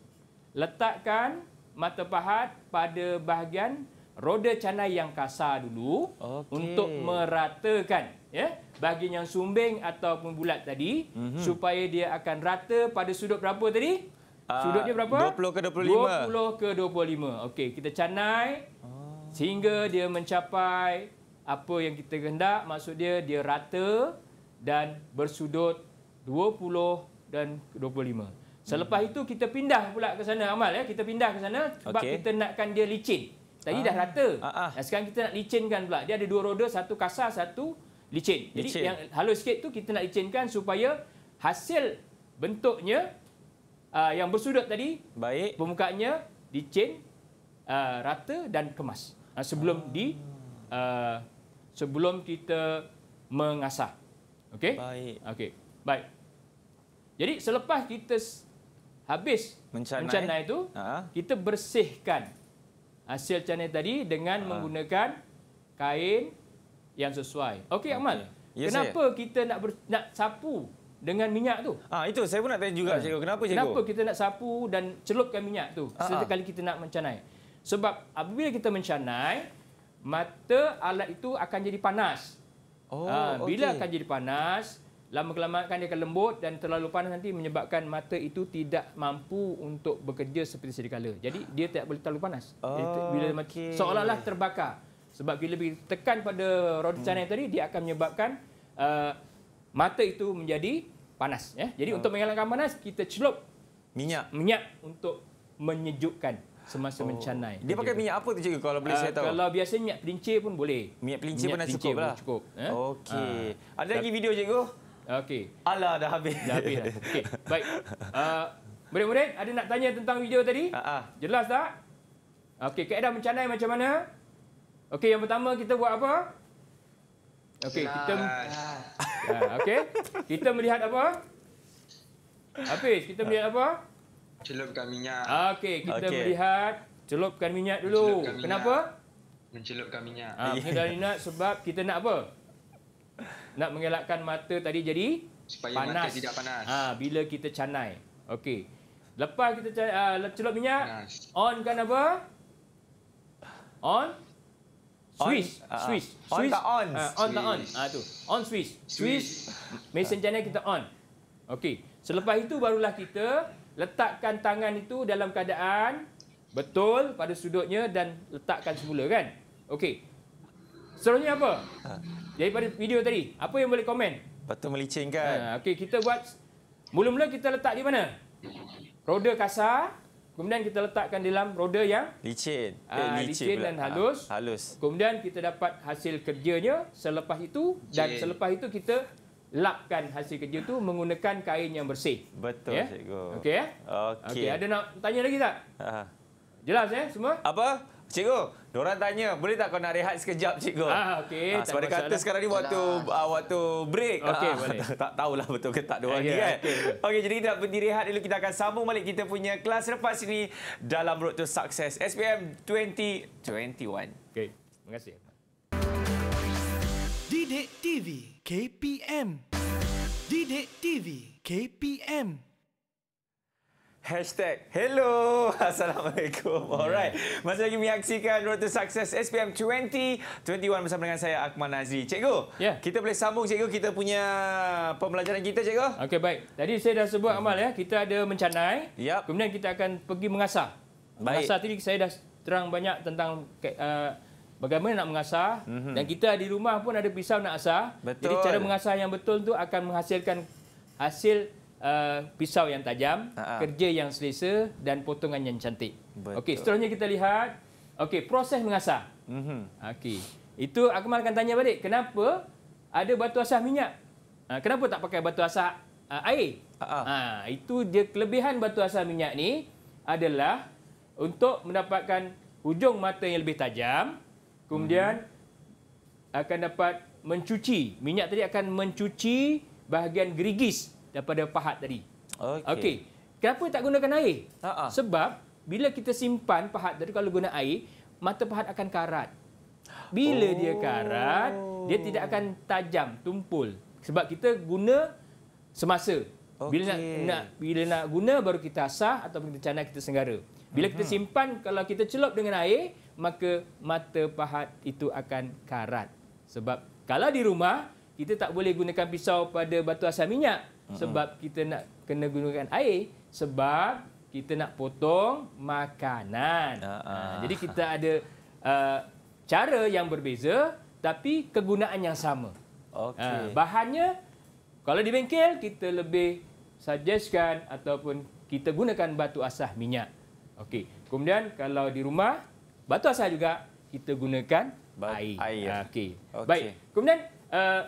letakkan mata pahat pada bahagian roda canai yang kasar dulu okay. untuk meratakan ya bahagian yang sumbing ataupun bulat tadi mm -hmm. supaya dia akan rata pada sudut berapa tadi? Uh, sudut dia berapa? 20 ke 25. 20 ke 25. Okey, kita canai oh. sehingga dia mencapai apa yang kita hendak maksud dia dia rata dan bersudut 20 dan 25. Selepas hmm. itu kita pindah pula ke sana Amal ya, kita pindah ke sana sebab okay. kita nakkan dia licin. Tadi ah. dah rata. Ah, ah. Nah, sekarang kita nak licinkan pula. Dia ada dua roda, satu kasar, satu licin. licin. Jadi yang halus sikit tu kita nak licinkan supaya hasil bentuknya uh, yang bersudut tadi baik permukaannya licin uh, rata dan kemas uh, sebelum ah. di sebelum kita mengasah. Okey? Baik. Okey. Baik. Jadi selepas kita habis mencanai, mencanai itu, ha? kita bersihkan hasil canai tadi dengan ha. menggunakan kain yang sesuai. Okey Akmal. Okay. Yes, kenapa saya. kita nak ber, nak sapu dengan minyak tu? Ah itu saya pun nak tanya juga ha. cikgu. Kenapa cikgu? Kenapa kita nak sapu dan celupkan minyak tu ha. ha. setiap kali kita nak mencanai? Sebab apabila kita mencanai, mata alat itu akan jadi panas. Oh, uh, bila okay. akan jadi panas, lama-kelamaan dia akan lembut dan terlalu panas nanti menyebabkan mata itu tidak mampu untuk bekerja seperti sedekala. Jadi dia tidak boleh terlalu panas. Oh, bila okay. seolah-olah terbakar. Sebab bila tekan pada roda hmm. cahaya tadi dia akan menyebabkan uh, mata itu menjadi panas ya. Jadi oh. untuk mengelakkan panas kita celup minyak. Minyak untuk menyejukkan semasa oh. mencanai. Dia pakai minyak apa tu cikgu kalau boleh uh, saya tahu? Kalau biasa minyak pelincir pun boleh. Minyak pelincir pun dah cukup pun lah. Cukup. Eh? Okey. Uh, Ada lagi video cikgu? Okey. Alah dah habis. Dah habis. *laughs* Okey. Baik. Uh, Murid-murid, ada nak tanya tentang video tadi? Ha -ha. Jelas tak? Okey, keadaan mencanai macam mana? Okey, yang pertama kita buat apa? Okey, kita... Okey, kita melihat apa? Hafiz, kita melihat apa? Ha. Celupkan minyak. Okey, kita okay. melihat celupkan minyak dulu. Mencelupkan minyak. Kenapa? Mencelupkan minyak. Ah, yeah. Pengendalina sebab kita nak apa? Nak mengelakkan mata tadi jadi supaya panas. mata tidak panas. Ha, bila kita canai. Okey. Lepas kita uh, celup minyak, on kan apa? On Swiss, Swiss, uh, ah, Swiss. On tak on. Uh, on tak on. Ah tu. On Swiss. Swiss. Swiss. Mesin channel kita on. Okey. Selepas itu barulah kita letakkan tangan itu dalam keadaan betul pada sudutnya dan letakkan semula kan? Okey. Seterusnya apa? Ha. pada video tadi, apa yang boleh komen? Batu melicin kan? Ha, Okey, kita buat... Mula-mula kita letak di mana? Roda kasar. Kemudian kita letakkan dalam roda yang... Licin. Ha, licin licin dan ah, halus. Ha, halus. Kemudian kita dapat hasil kerjanya selepas itu. Licin. Dan selepas itu kita lapkan hasil kerja tu menggunakan kain yang bersih. Betul, yeah? cikgu. Okey ya? Yeah? Okey. Okay, ada nak tanya lagi tak? Ha. ha. Jelas ya eh, semua? Apa? Cikgu, orang tanya, boleh tak kau nak rehat sekejap, cikgu? Ah, okay. Ha, sebab dia kata masalah. sekarang ni waktu uh, waktu break. Okay. ah, boleh. *laughs* Tak tahulah betul ke tak dua ya, lagi, yeah, kan? Okey, okay, jadi kita nak berhenti rehat dulu. Kita akan sambung balik kita punya kelas lepas ini dalam Road to Success SPM 2021. Okay. terima kasih. Didik TV. KPM Dede TV KPM Hashtag Hello *laughs* Assalamualaikum ya. Alright Masih lagi menyaksikan Road to Success SPM 2021 Bersama dengan saya Akmal Nazri Cikgu yeah. Kita boleh sambung cikgu Kita punya Pembelajaran kita cikgu okay baik Tadi saya dah sebut hmm. Akmal ya Kita ada mencanai yep. Kemudian kita akan Pergi mengasah baik. Mengasah tadi saya dah Terang banyak tentang uh, bagaimana nak mengasah mm -hmm. dan kita di rumah pun ada pisau nak asah. Betul. Jadi cara mengasah yang betul tu akan menghasilkan hasil uh, pisau yang tajam, uh -huh. kerja yang selesa dan potongan yang cantik. Okey, seterusnya kita lihat okey, proses mengasah. Mm -hmm. Okey. Itu aku akan tanya balik, kenapa ada batu asah minyak? Uh, kenapa tak pakai batu asah uh, air? Uh -huh. uh, itu dia kelebihan batu asah minyak ni adalah untuk mendapatkan ujung mata yang lebih tajam. Kemudian hmm. akan dapat mencuci minyak tadi akan mencuci bahagian gerigis daripada pahat tadi. Okey. Okay. Kenapa tak gunakan air? Uh-huh. Sebab bila kita simpan pahat tadi kalau guna air, mata pahat akan karat. Bila oh. dia karat, dia tidak akan tajam, tumpul. Sebab kita guna semasa. Okay. Bila nak, nak bila nak guna baru kita asah ataupun kita cana kita senggara. Bila uh-huh. kita simpan kalau kita celup dengan air, maka mata pahat itu akan karat. Sebab kalau di rumah, kita tak boleh gunakan pisau pada batu asam minyak. Sebab kita nak kena gunakan air. Sebab kita nak potong makanan. Ah, ah. Ha, jadi kita ada uh, cara yang berbeza tapi kegunaan yang sama. Okay. Uh, ha, bahannya, kalau di bengkel, kita lebih suggestkan ataupun kita gunakan batu asah minyak. Okey. Kemudian kalau di rumah, batu asal juga kita gunakan ba- air. air. Ah, okey. Okay. Baik. Kemudian uh,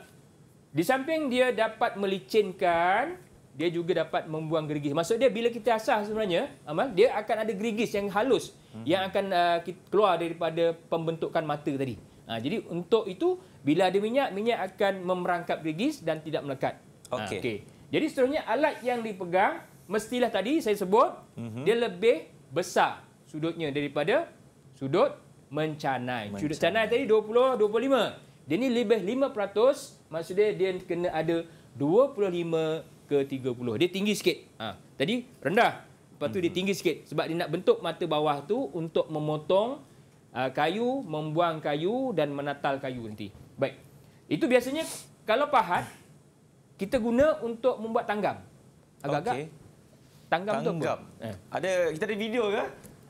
di samping dia dapat melicinkan, dia juga dapat membuang gerigis. Maksud dia bila kita asah sebenarnya, Amal, dia akan ada gerigis yang halus mm-hmm. yang akan uh, keluar daripada pembentukan mata tadi. Uh, jadi untuk itu bila ada minyak, minyak akan memerangkap gerigis dan tidak melekat. Ah, okey. Uh, okay. Jadi seterusnya alat yang dipegang mestilah tadi saya sebut mm-hmm. dia lebih besar sudutnya daripada sudut mencanai. mencanai. Sudut canai tadi 20 25. Dia ni lebih 5% maksud dia dia kena ada 25 ke 30. Dia tinggi sikit. Ha. tadi rendah. Lepas tu hmm. dia tinggi sikit sebab dia nak bentuk mata bawah tu untuk memotong uh, kayu, membuang kayu dan menatal kayu nanti. Baik. Itu biasanya kalau pahat kita guna untuk membuat tanggam. Agak-agak okay. tanggam, tanggam tu apa? Eh. Ada kita ada video ke?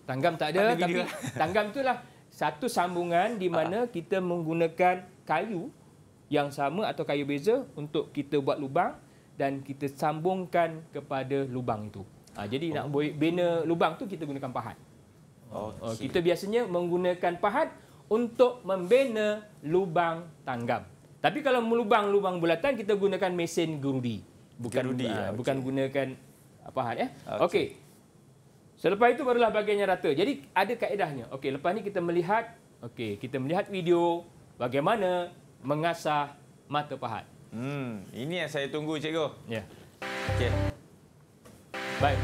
Tanggam tak ada, tak ada tapi *laughs* tanggam itulah satu sambungan di mana ha. kita menggunakan kayu yang sama atau kayu beza untuk kita buat lubang dan kita sambungkan kepada lubang itu. Ha, jadi oh. nak bina lubang tu kita gunakan pahat. Oh, ah, kita biasanya menggunakan pahat untuk membina lubang tanggam. Tapi kalau melubang-lubang bulatan kita gunakan mesin gerudi. Bukan gerudi, ya. bukan gunakan pahat ya. Okey. Okay. Selepas itu barulah bagiannya rata. Jadi ada kaedahnya. Okey, lepas ni kita melihat okey, kita melihat video bagaimana mengasah mata pahat. Hmm, ini yang saya tunggu cikgu. Ya. Yeah. Okey. Baik.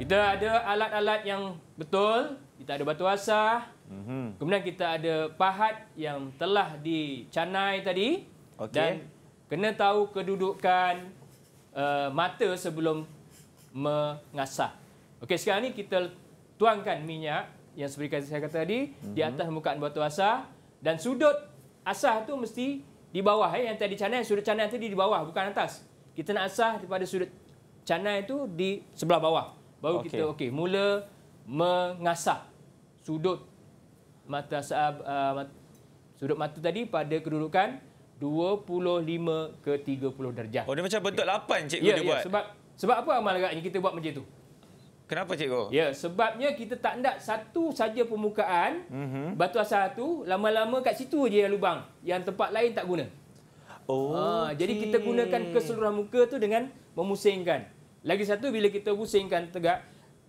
Kita ada alat-alat yang betul, kita ada batu asah. Mm-hmm. Kemudian kita ada pahat yang telah dicanai tadi. Okey. Dan kena tahu kedudukan uh, mata sebelum mengasah. Okey, sekarang ni kita tuangkan minyak yang seperti saya kata tadi mm-hmm. di mhm. atas permukaan batu asah dan sudut asah tu mesti di bawah eh yang tadi canai sudut canai tadi di bawah bukan atas. Kita nak asah daripada sudut canai itu di sebelah bawah. Baru okay. kita okey mula mengasah sudut mata asah ah, uh, ah, sudut mata tadi pada kedudukan 25 ke 30 darjah. Oh dia macam okay. bentuk 8 cikgu yeah, dia yeah. buat. Ya sebab sebab apa amal agaknya kita buat macam itu? Kenapa cikgu? Ya, sebabnya kita tak nak satu saja permukaan uh mhm. -huh. batu asal tu lama-lama kat situ aje yang lubang. Yang tempat lain tak guna. Oh. Okay. Ah, jadi kita gunakan keseluruhan muka tu dengan memusingkan. Lagi satu bila kita pusingkan tegak,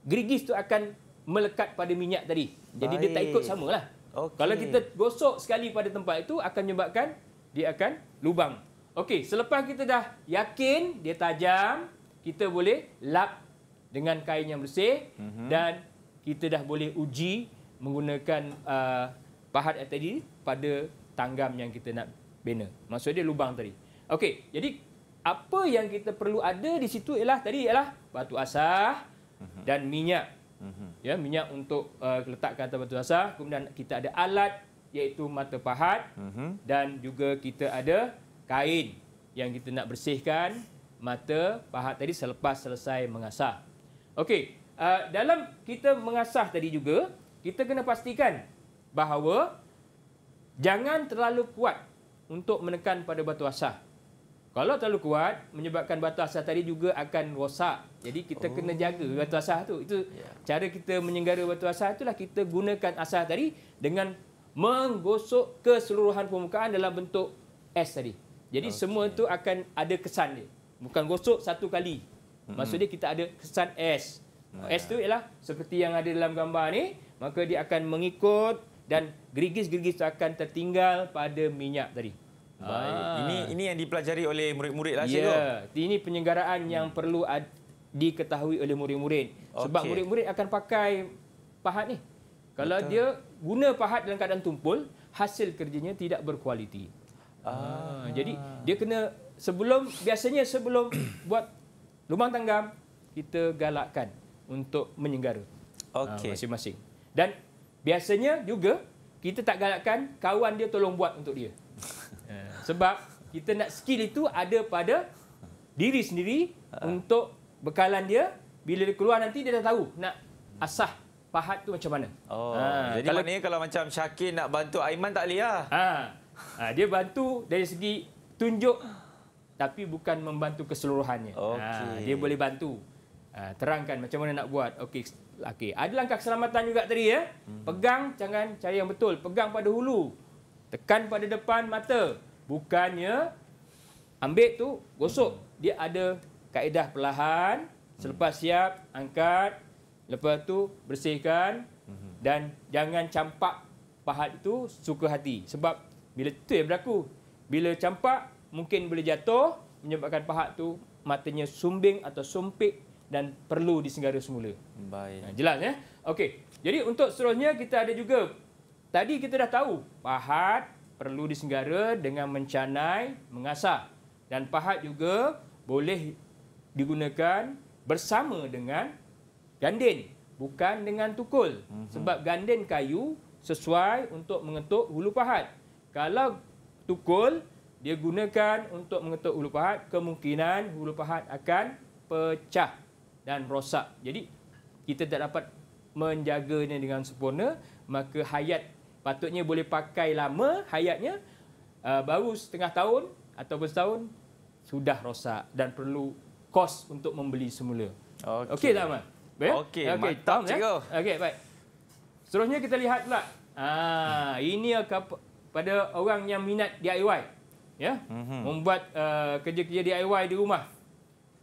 gerigis tu akan melekat pada minyak tadi. Jadi Baik. dia tak ikut samalah. Okay. Kalau kita gosok sekali pada tempat itu akan menyebabkan dia akan lubang. Okey, selepas kita dah yakin dia tajam, kita boleh lap dengan kain yang bersih mm-hmm. dan kita dah boleh uji menggunakan uh, pahat tadi pada tanggam yang kita nak bina. Maksud dia lubang tadi. Okey, jadi apa yang kita perlu ada di situ ialah tadi ialah batu asah mm-hmm. dan minyak. Mm-hmm. Ya, minyak untuk uh, letakkan atas batu asah, kemudian kita ada alat iaitu mata pahat mm-hmm. dan juga kita ada kain yang kita nak bersihkan mata pahat tadi selepas selesai mengasah. Okey, uh, dalam kita mengasah tadi juga, kita kena pastikan bahawa jangan terlalu kuat untuk menekan pada batu asah. Kalau terlalu kuat, menyebabkan batu asah tadi juga akan rosak. Jadi kita oh. kena jaga batu asah tu. Itu yeah. cara kita menyenggara batu asah itulah kita gunakan asah tadi dengan menggosok keseluruhan permukaan dalam bentuk S tadi. Jadi okay. semua itu akan ada kesan dia. Bukan gosok satu kali. Hmm. Maksudnya kita ada kesan S. S tu ya. ialah seperti yang ada dalam gambar ni, maka dia akan mengikut dan gerigis-gerigis akan tertinggal pada minyak tadi. Baik. Ah. Ini ini yang dipelajari oleh murid-murid lah Ya. Tu. Ini penyegaraan hmm. yang perlu diketahui oleh murid-murid. Sebab murid-murid akan pakai pahat ni. Kalau Betul. dia guna pahat dalam keadaan tumpul, hasil kerjanya tidak berkualiti. Ah. Ha, jadi dia kena sebelum biasanya sebelum *coughs* buat lubang tanggam kita galakkan untuk menyenggara ah, okay. masing-masing. Dan biasanya juga kita tak galakkan kawan dia tolong buat untuk dia. *laughs* Eh, sebab kita nak skill itu ada pada diri sendiri ah. untuk bekalan dia bila dia keluar nanti dia dah tahu nak asah pahat tu macam mana. Oh, ha, jadi kalau, maknanya kalau macam Syakir nak bantu Aiman tak lihat? Lah. Ha, ha, dia bantu dari segi tunjuk tapi bukan membantu keseluruhannya. Ah, okay. Ha, dia boleh bantu. Ha, terangkan macam mana nak buat. Okey, okey. Ada langkah keselamatan juga tadi ya. Hmm. Pegang jangan cari yang betul. Pegang pada hulu. Tekan pada depan mata. Bukannya ambil tu gosok. Hmm. Dia ada kaedah perlahan. Selepas hmm. siap, angkat. Lepas tu bersihkan dan jangan campak pahat itu suka hati. Sebab bila tu yang berlaku. Bila campak mungkin boleh jatuh menyebabkan pahat tu matanya sumbing atau sumpit dan perlu disenggara semula. Baik. Jelas ya. Okey. Jadi untuk seterusnya kita ada juga tadi kita dah tahu pahat perlu disenggara dengan mencanai, mengasah dan pahat juga boleh digunakan bersama dengan gandin bukan dengan tukul mm-hmm. sebab gandin kayu sesuai untuk mengetuk hulu pahat. Kalau tukul dia gunakan untuk mengetuk hulu pahat kemungkinan hulu pahat akan pecah dan rosak jadi kita tak dapat menjaganya dengan sempurna maka hayat patutnya boleh pakai lama hayatnya uh, baru setengah tahun atau setahun sudah rosak dan perlu kos untuk membeli semula okey okay, tak mah okey okey tam ya okey baik seterusnya kita lihat pula ha ini pada orang yang minat DIY ya hmm membuat uh, kerja-kerja DIY di rumah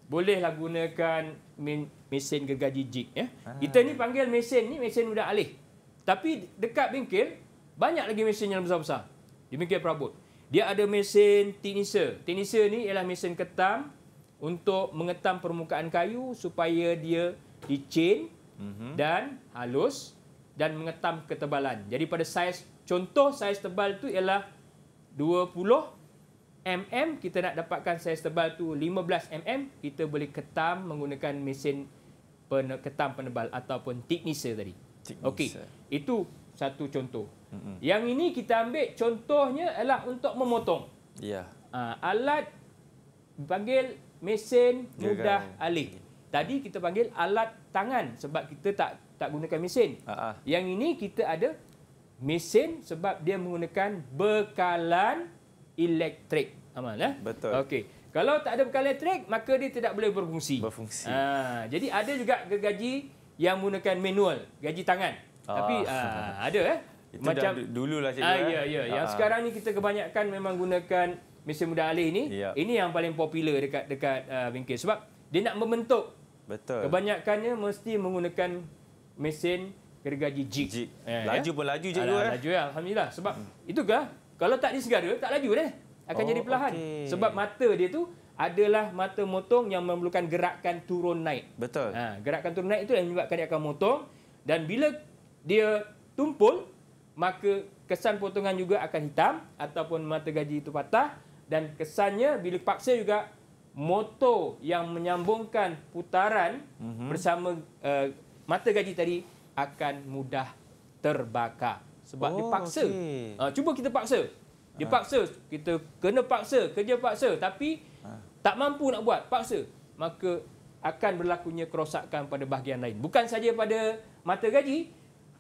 bolehlah gunakan min- mesin gergaji jig ya Aha. kita ni panggil mesin ni mesin udah alih tapi dekat bengkel banyak lagi mesin yang besar-besar di bengkel perabot dia ada mesin tinisa tinisa ni ialah mesin ketam untuk mengetam permukaan kayu supaya dia dicin hmm dan halus dan mengetam ketebalan jadi pada saiz contoh saiz tebal tu ialah 20 mm kita nak dapatkan saiz tebal tu 15 mm kita boleh ketam menggunakan mesin pen- ketam penebal ataupun thicknesser tadi. Okey. Itu satu contoh. Mm-hmm. Yang ini kita ambil contohnya adalah untuk memotong. Ya. Yeah. Uh, alat panggil mesin mudah alih. Tadi kita panggil alat tangan sebab kita tak tak gunakan mesin. Uh-huh. Yang ini kita ada mesin sebab dia menggunakan bekalan elektrik. Aman eh? Betul. Okey. Kalau tak ada bekal elektrik, maka dia tidak boleh berfungsi. Berfungsi. Ha, jadi ada juga gergaji yang menggunakan manual, gaji tangan. Ah. Tapi ah, ah ada eh. Itu Macam dululah cikgu. Ah, ya, eh? ya. Yang ah. sekarang ni kita kebanyakan memang gunakan mesin muda alih ni. Yep. Ya. Ini yang paling popular dekat dekat uh, ah, bengkel sebab dia nak membentuk. Betul. Kebanyakannya mesti menggunakan mesin gergaji jig. jig. Eh, ya? laju ya? pun laju cikgu. Ah, eh? laju ya, alhamdulillah sebab hmm. itukah kalau tak disegara, tak laju dah. Akan oh, jadi perlahan. Okay. Sebab mata dia tu adalah mata motong yang memerlukan gerakan turun naik. Betul. Ha, gerakan turun naik itu yang menyebabkan dia akan motong. Dan bila dia tumpul, maka kesan potongan juga akan hitam ataupun mata gaji itu patah. Dan kesannya bila paksa juga, motor yang menyambungkan putaran mm -hmm. bersama uh, mata gaji tadi akan mudah terbakar sebab oh, dipaksa. Okay. Uh, ah, cuba kita paksa. Dipaksa, ah. paksa, kita kena paksa, kerja paksa tapi uh. tak mampu nak buat, paksa. Maka akan berlakunya kerosakan pada bahagian lain. Bukan saja pada mata gaji,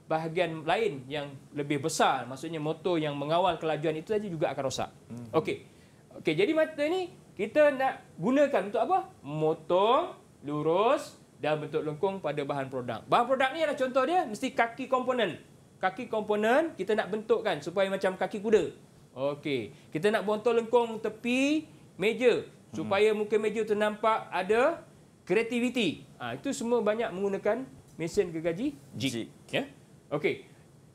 bahagian lain yang lebih besar, maksudnya motor yang mengawal kelajuan itu saja juga akan rosak. Hmm. Okey. Okey, jadi mata ni kita nak gunakan untuk apa? Motong, lurus dan bentuk lengkung pada bahan produk. Bahan produk ni adalah contoh dia, mesti kaki komponen kaki komponen kita nak bentukkan supaya macam kaki kuda. Okey. Kita nak bontol lengkung tepi meja supaya hmm. muka meja tu nampak ada kreativiti. Ha, itu semua banyak menggunakan mesin gergaji jig. Ya. Yeah? Okey.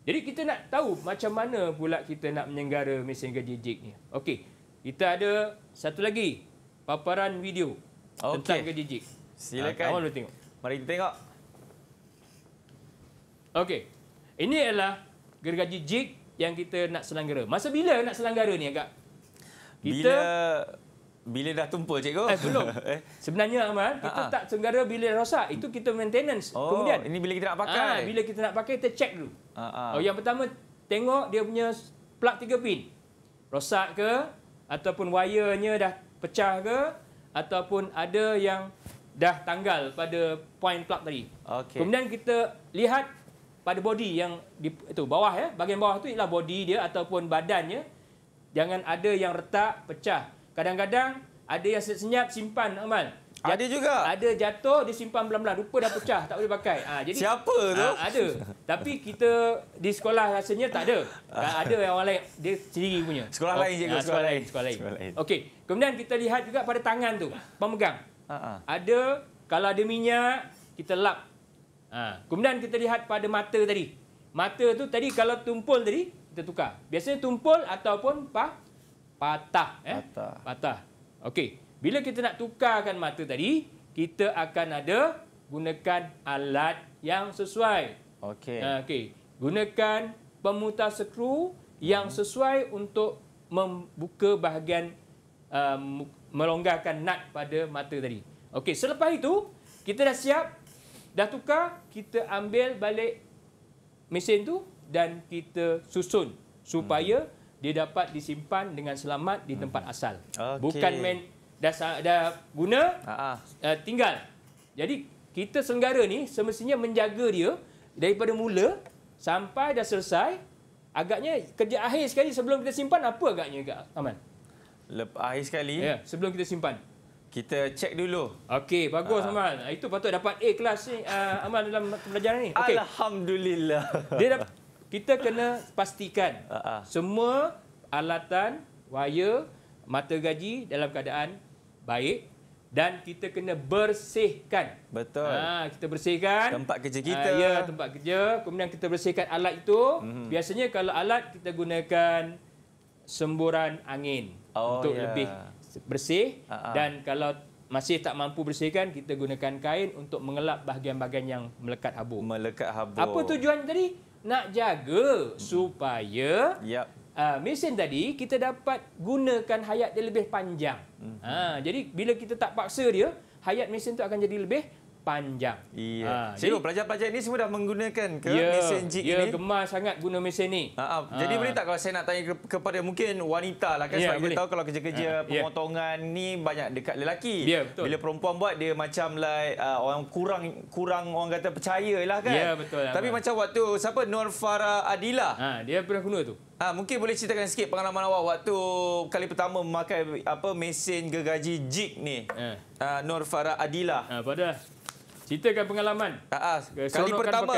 Jadi kita nak tahu macam mana pula kita nak menyenggara mesin gergaji jig ni. Okey. Kita ada satu lagi paparan video okay. tentang gergaji jig. Silakan. Ha, kawan boleh tengok. Mari kita tengok. Okey. Ini adalah gergaji JIG yang kita nak selanggara. Masa bila nak selanggara ni agak? Kita bila, bila dah tumpul cikgu? Eh, belum. *laughs* Eh. Sebenarnya Ahmad, kita Ha-ha. tak selanggara bila rosak. Itu kita maintenance. Oh, Kemudian ini bila kita nak pakai. Ha, bila kita nak pakai kita check dulu. Ha-ha. Oh, yang pertama tengok dia punya plug tiga pin. Rosak ke ataupun wayarnya dah pecah ke ataupun ada yang dah tanggal pada point plug tadi. Okay. Kemudian kita lihat pada body yang di, itu bawah ya bahagian bawah tu ialah body dia ataupun badannya jangan ada yang retak pecah kadang-kadang ada yang senyap simpan aman Jat ada juga. Ada jatuh, dia simpan belah-belah. Rupa dah pecah, tak boleh pakai. Ha, jadi, Siapa tu? Ha, ada. Tapi kita di sekolah rasanya tak ada. Ha, ada yang orang lain, dia sendiri punya. Sekolah lain je. Ha, sekolah, sekolah lain. Sekolah lain. lain. Okey. Kemudian kita lihat juga pada tangan tu. Pemegang. Ha -ha. Ada, kalau ada minyak, kita lap Ha. Kemudian kita lihat pada mata tadi. Mata tu tadi kalau tumpul tadi, kita tukar. Biasanya tumpul ataupun pa, patah. Eh? Patah. Patah. Okey. Bila kita nak tukarkan mata tadi, kita akan ada gunakan alat yang sesuai. Okey. Ha, okey. Gunakan pemutar skru yang hmm. sesuai untuk membuka bahagian um, melonggarkan nut pada mata tadi. Okey, selepas itu kita dah siap Dah tukar, kita ambil balik mesin tu dan kita susun supaya hmm. dia dapat disimpan dengan selamat di tempat mhm. asal. Okay. Bukan main dah dah guna uh, tinggal. Jadi kita senggara ni semestinya menjaga dia daripada mula sampai dah selesai agaknya kerja akhir sekali sebelum kita simpan apa agaknya agak aman. Lep akhir sekali. Ya, sebelum kita simpan. Kita cek dulu. Okey, bagus uh. Amal. Ah, itu patut dapat A kelas ni uh, Amal dalam pembelajaran ni. Okay. Alhamdulillah. Dia dah, kita kena pastikan uh semua alatan, wire, mata gaji dalam keadaan baik dan kita kena bersihkan. Betul. Ha, kita bersihkan tempat kerja kita. Ha, ya, tempat kerja. Kemudian kita bersihkan alat itu. Mm -hmm. Biasanya kalau alat kita gunakan semburan angin oh, untuk yeah. lebih bersih uh-huh. dan kalau masih tak mampu bersihkan kita gunakan kain untuk mengelap bahagian-bahagian yang melekat habuk. Melekat habuk. Apa tujuan tadi? Nak jaga hmm. supaya yep. uh, ah, mesin tadi kita dapat gunakan hayat dia lebih panjang. Mm-hmm. Ha, jadi bila kita tak paksa dia, hayat mesin tu akan jadi lebih panjang. Ya. Cikgu, ah, pelajar-pelajar ini semua dah menggunakan ke ya, mesin jig ya, ini? Ya, gemar sangat guna mesin ini. Ha, ah, ah. ha. Jadi ha. boleh tak kalau saya nak tanya kepada mungkin wanita lah kan? Ya, sebab boleh. kita tahu kalau kerja-kerja ha. pemotongan ya. ni banyak dekat lelaki. Ya, betul. Bila perempuan buat, dia macam like, uh, orang kurang kurang orang kata percaya lah kan? Ya, betul. Tapi abang. macam waktu siapa? Nur Farah Adila. Ha, dia pernah guna tu. Ha, mungkin boleh ceritakan sikit pengalaman awak waktu kali pertama memakai apa mesin gergaji jig ni. Ha. Ha, Nur Farah Adila. Ha, pada ceritakan pengalaman. Ah, ah kali kan pertama.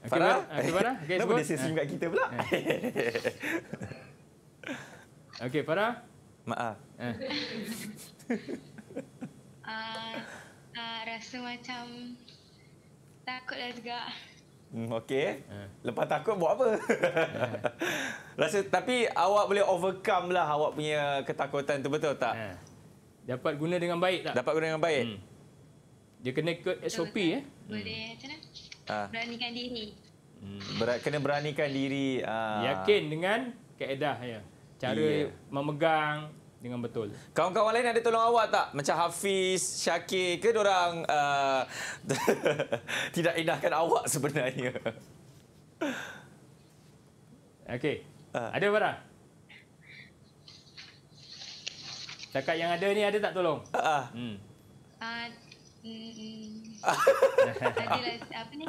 Okay, Farah, okay, Farah. Okay, Kenapa dia sesim ah. kat kita pula? Ah. Okey, Farah. Maaf. Uh, uh, rasa macam takutlah juga. Hmm, Okey. Uh. Lepas takut buat apa? *laughs* rasa tapi awak boleh overcome lah awak punya ketakutan itu betul tak? Uh. Dapat guna dengan baik tak? Dapat guna dengan baik. Hmm. Dia kena ikut SOP. Betul, betul. Eh? Boleh. Hmm. Macam hmm. Beranikan diri. Hmm. Ber- kena beranikan diri. Ha. Yakin dengan keedah. Ya. Cara yeah. memegang dengan betul. Kawan-kawan lain ada tolong awak tak? Macam Hafiz, Syakir ke orang uh, ah, *laughs* tidak indahkan awak sebenarnya? Okey. Uh. Ada barang? Cakap yang ada ni ada tak tolong? Ha. Uh-uh. Hmm. Uh, mm, mm. *laughs* Adalah, apa ni?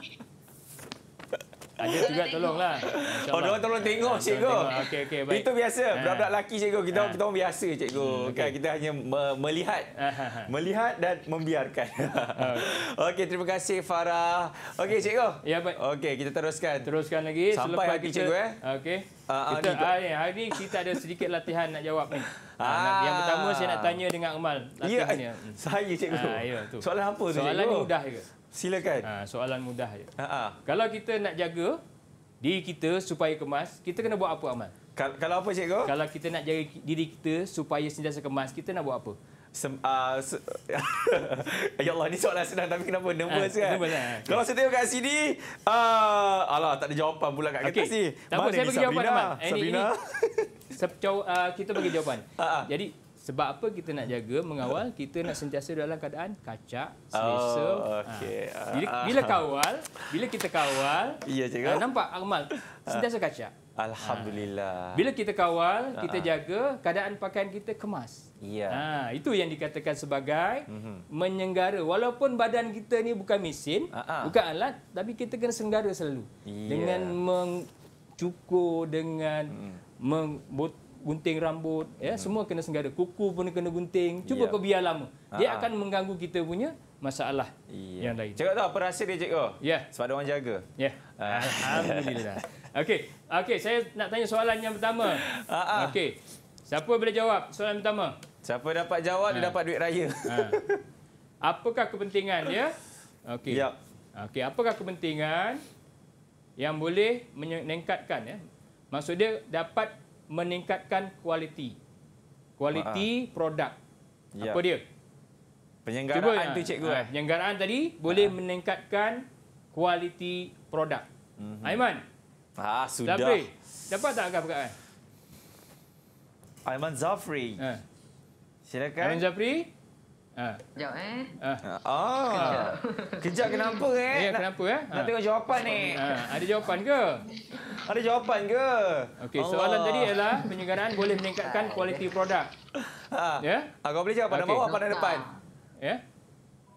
ada juga tolonglah. Oh, dua tolong tengok cikgu. Okey okey baik. Itu biasa. Ah. Budak-budak lelaki cikgu kita ah. kita orang biasa cikgu. Kan kita hanya melihat ah, ha, ha. melihat dan membiarkan. Okey terima kasih Farah. Okey cikgu. Ya baik. Okey kita teruskan. Teruskan lagi sampai lagi cikgu eh. Okey. Kita, ya, hari, hari ini kita ada sedikit latihan nak jawab ni. Ah. Yang pertama saya nak tanya dengan Umar. Ya, saya cikgu. Ah, ya, Soalan apa tu Soalan cikgu? Soalan ni mudah juga. Silakan. Ha, soalan mudah je. Ha -ha. Kalau kita nak jaga diri kita supaya kemas, kita kena buat apa amal? Kal kalau apa cikgu? Kalau kita nak jaga diri kita supaya sentiasa kemas, kita nak buat apa? Sem uh, *laughs* ya Allah, ni soalan senang tapi kenapa? Ah, Nervous ha, kan? ha, Kalau saya tengok kat sini, uh, alah tak ada jawapan pula kat kertas ni. Okay. Tak apa, saya bagi jawapan amal. Eh, Sabrina. Ini, ini, kita bagi jawapan. Ha, ha. Jadi sebab apa kita nak jaga, mengawal, *laughs* kita nak sentiasa dalam keadaan kacak, selesa. Oh, ah. okay. ha. bila, ah. bila *laughs* kawal, bila kita kawal, ya, cikgu. Ah, nampak Akmal, sentiasa kacak. Alhamdulillah. Ha. Bila kita kawal, kita jaga, keadaan pakaian kita kemas. Ya. Ha, itu yang dikatakan sebagai mm -hmm. menyenggara. Walaupun badan kita ni bukan mesin, uh -huh. bukan alat, tapi kita kena senggara selalu. Yeah. Dengan mencukur, dengan mm. membotol gunting rambut ya yeah. Hmm. semua kena senggara kuku pun kena gunting cuba yeah. kau biar lama dia Ha-ha. akan mengganggu kita punya masalah yeah. yang lain cakap tu apa rahsia dia cikgu yeah. sebab ada orang jaga ya yeah. Ha. alhamdulillah *laughs* okey okey saya nak tanya soalan yang pertama ha, ha. okey siapa boleh jawab soalan pertama siapa dapat jawab ha. dia dapat duit raya ha. apakah kepentingan ya okey yep. Ya. okey apakah kepentingan yang boleh meningkatkan ya maksud dia dapat meningkatkan kualiti. Kualiti uh-huh. produk. Ya. Apa dia? Penyenggaraan Cuba, tu ah, cikgu. Uh, penyenggaraan tadi boleh uh-huh. meningkatkan kualiti produk. Uh-huh. Aiman. Ah, sudah. Zafri, dapat tak agak perkataan? Aiman Zafri. Uh. Silakan. Aiman Zafri. Ha. Sekejap eh. Ha. Oh. Kejap kenapa eh? Ya, eh, kenapa eh? Nak ha. tengok jawapan ni. Ha. Ada jawapan ke? Ada jawapan ke? Okey, soalan tadi ialah penyegaran boleh meningkatkan kualiti produk. Ha. Ya? Ha, kau boleh jawab pada okay. bawah, pada depan. Ya?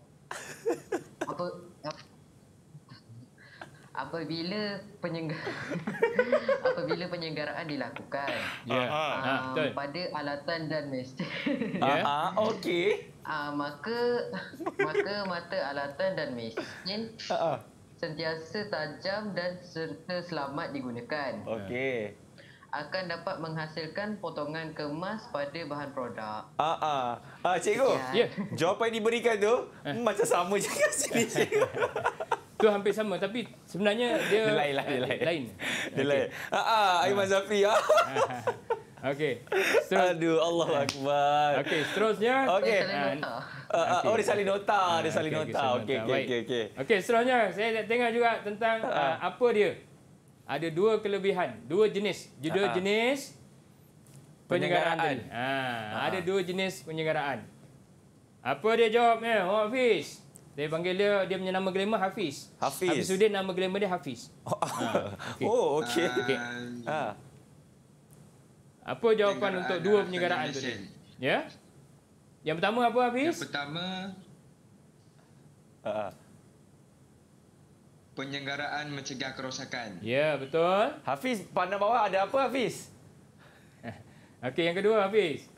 *laughs* Apa? Apabila penyegaran *laughs* apabila penyegaran dilakukan yeah. um, uh, uh, pada alatan dan mesin. Ya? Ah, yeah. uh, uh, okey uh, maka *laughs* maka mata alatan dan mesin uh-uh. sentiasa tajam dan serta selamat digunakan. Okey. Akan dapat menghasilkan potongan kemas pada bahan produk. Ah uh ah. Uh, cikgu. Ya. Yeah. Jawapan yang diberikan tu uh. macam sama je kat sini *laughs* cikgu. Itu hampir sama tapi sebenarnya dia lain lah lain. Dia lain. Ah ah Aiman ha. Zafri ah. Okey. Terus. Aduh, Allah Akbar. Okey, seterusnya. Okey. Uh, uh, oh, dia salin nota. Uh, dia salin nota. Okey, okey, okey. Okey, okay, seterusnya. Saya tengok juga tentang uh, uh, apa dia. Ada dua kelebihan. Dua jenis. Dua uh, jenis penyegaraan. penyegaraan. Uh, ada dua jenis penyegaraan. Apa dia jawabnya? Eh, oh, Hafiz. Dia panggil dia, dia punya nama glamour Hafiz. Hafiz. Hafiz Sudin, nama glamour dia Hafiz. Oh, okey. *laughs* Oh, okey. Okay. okay. uh. Apa jawapan penyegaraan untuk dua penyegaraan tu? Ya? Yang pertama apa Hafiz? Yang pertama uh. Ah, ah. Penyenggaraan mencegah kerosakan. Ya, betul. Hafiz, pandang bawah ada apa Hafiz? *laughs* Okey, yang kedua Hafiz.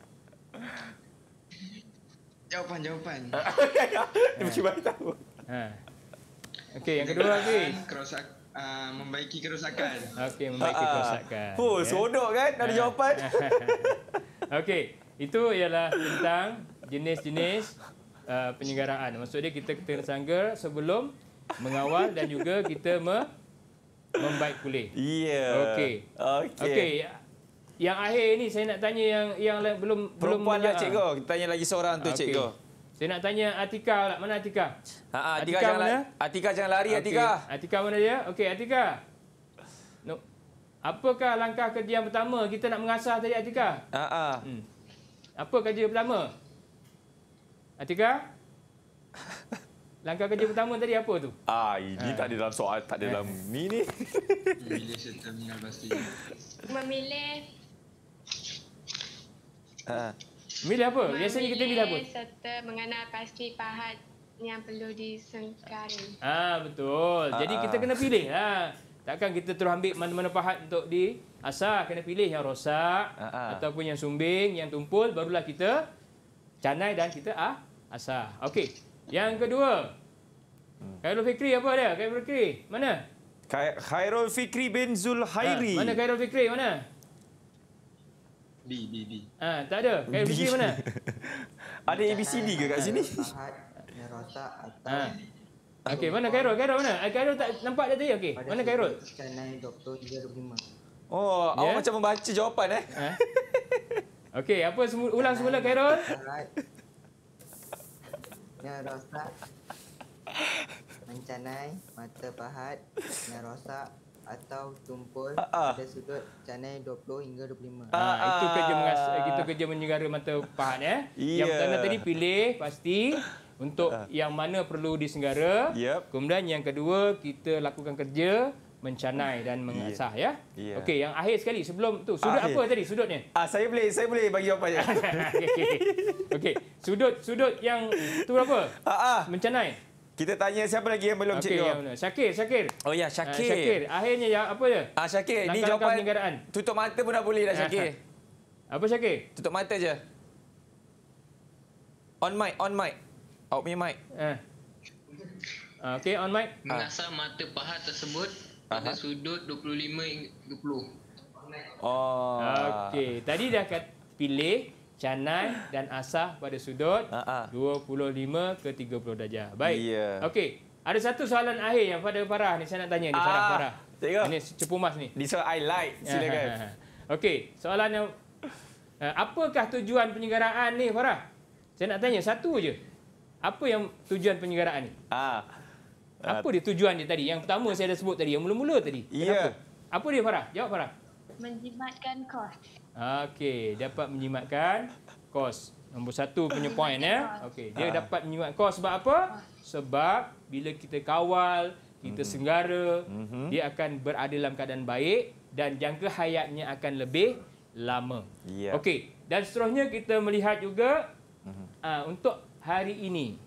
Jawapan, jawapan. *laughs* Dia mesti bagi tahu. Ha. Okey, yang kedua Hafiz. Kerosakan. Ah, membaiki kerosakan. Okey, membaiki uh, kerosakan. Oh, uh, ya. sodok kan ada uh. jawapan. *laughs* Okey, itu ialah tentang jenis-jenis uh, ah, penyegaraan. Maksudnya kita kena sangga sebelum mengawal dan juga kita me membaik kulit. Ya. Yeah. Okey. Okey. Okey. Yang akhir ini saya nak tanya yang yang belum Perempuan belum lah, cikgu. Kita tanya lagi seorang tu okay. cikgu. Saya nak tanya Atika pula. Mana Atika? Ha, Atika, Atika mana? Atika jangan lari okay. Atika. Atika mana dia? Okey Atika. No. Apakah langkah kerja yang pertama kita nak mengasah tadi Atika? Ha ah. Hmm. Apa kerja pertama? Atika? *laughs* Langkah kerja pertama tadi apa tu? Ah, ini ha. tak ada dalam soal, tak ada eh. dalam ni ni. Memilih Memilih. Ha. Milih apa? Memilih Biasanya kita milih apa? Serta mengenal pasti pahat yang perlu disengkari. Ah ha, betul. Jadi ha, ha, kita kena pilih. Ha. Takkan kita terus ambil mana-mana pahat untuk di asah. Kena pilih yang rosak ha, ha. ataupun yang sumbing, yang tumpul. Barulah kita canai dan kita ah asah. Okey. Yang kedua. Hmm. Khairul Fikri apa dia? Khairul Fikri. Mana? Khairul Fikri bin Zul Ha, mana Khairul Fikri? Mana? B, B, B. Ha, tak ada. Kayu B. mana? *laughs* ada A, B, C, D ke kat sini? Rotak atau... Ha. Okey, mana Kairo? Kairo mana? Ah, Kairo tak nampak dah tadi? Okey, mana Kairo? Sekarang 9, 2, Oh, yeah. awak ya? macam membaca jawapan eh? Ha? Okey, apa semu ulang semula Kairo. Yang rosak. Mencanai, mata pahat, yang atau tumpul uh, uh. pada sudut canai 20 hingga 25. Uh, uh, Itu kerja mengas itu kerja menyegara mata pahat eh. Yeah. Yang pertama tadi pilih pasti untuk uh. yang mana perlu disenggara. Yep. Kemudian yang kedua kita lakukan kerja mencanai dan mengasah yeah. ya. Yeah. Okey, yang akhir sekali sebelum tu sudut akhir. apa tadi sudutnya? Ah saya boleh saya boleh bagi apa ya? *laughs* Okey. Okay. Sudut sudut yang tu berapa? Ah ah. Mencanai. Kita tanya siapa lagi yang belum okay, cikgu? Ya, Syakir, Syakir. Oh ya, ah, Syakir. Uh, Syakir. Akhirnya ya apa ya? Ah uh, Syakir, ni jawapan negaraan. Tutup mata pun dah boleh dah ah, Syakir. Ha. apa Syakir? Tutup mata je. On mic, on mic. Out punya mic. Uh. Eh. Ah, okay, on mic. Mengasah mata pahat tersebut pada sudut 25 20. Oh. Okey, tadi dah kat pilih canai dan asah pada sudut uh -huh. 25 ke 30 darjah. Baik. Yeah. Okey. Ada satu soalan akhir yang pada Farah ni saya nak tanya ni Farah. Ah, Farah. Ini cepu mas ni. This one I like. Silakan. *laughs* Okey, soalan yang eh, apakah tujuan penyegaraan ni Farah? Saya nak tanya satu aje. Apa yang tujuan penyegaraan ni? Ah. Apa dia tujuan dia tadi? Yang pertama saya dah sebut tadi, yang mula-mula tadi. Ya. Kenapa? Yeah. Apa dia Farah? Jawab Farah. Menjimatkan kos. Okey, dapat menyimatkan kos. Nombor satu punya point ya. Okey, dia ah. dapat menyimat kos sebab apa? Sebab bila kita kawal, kita mm -hmm. senggara, -hmm. dia akan berada dalam keadaan baik dan jangka hayatnya akan lebih lama. Yeah. Okey, dan seterusnya kita melihat juga -hmm. uh, untuk hari ini.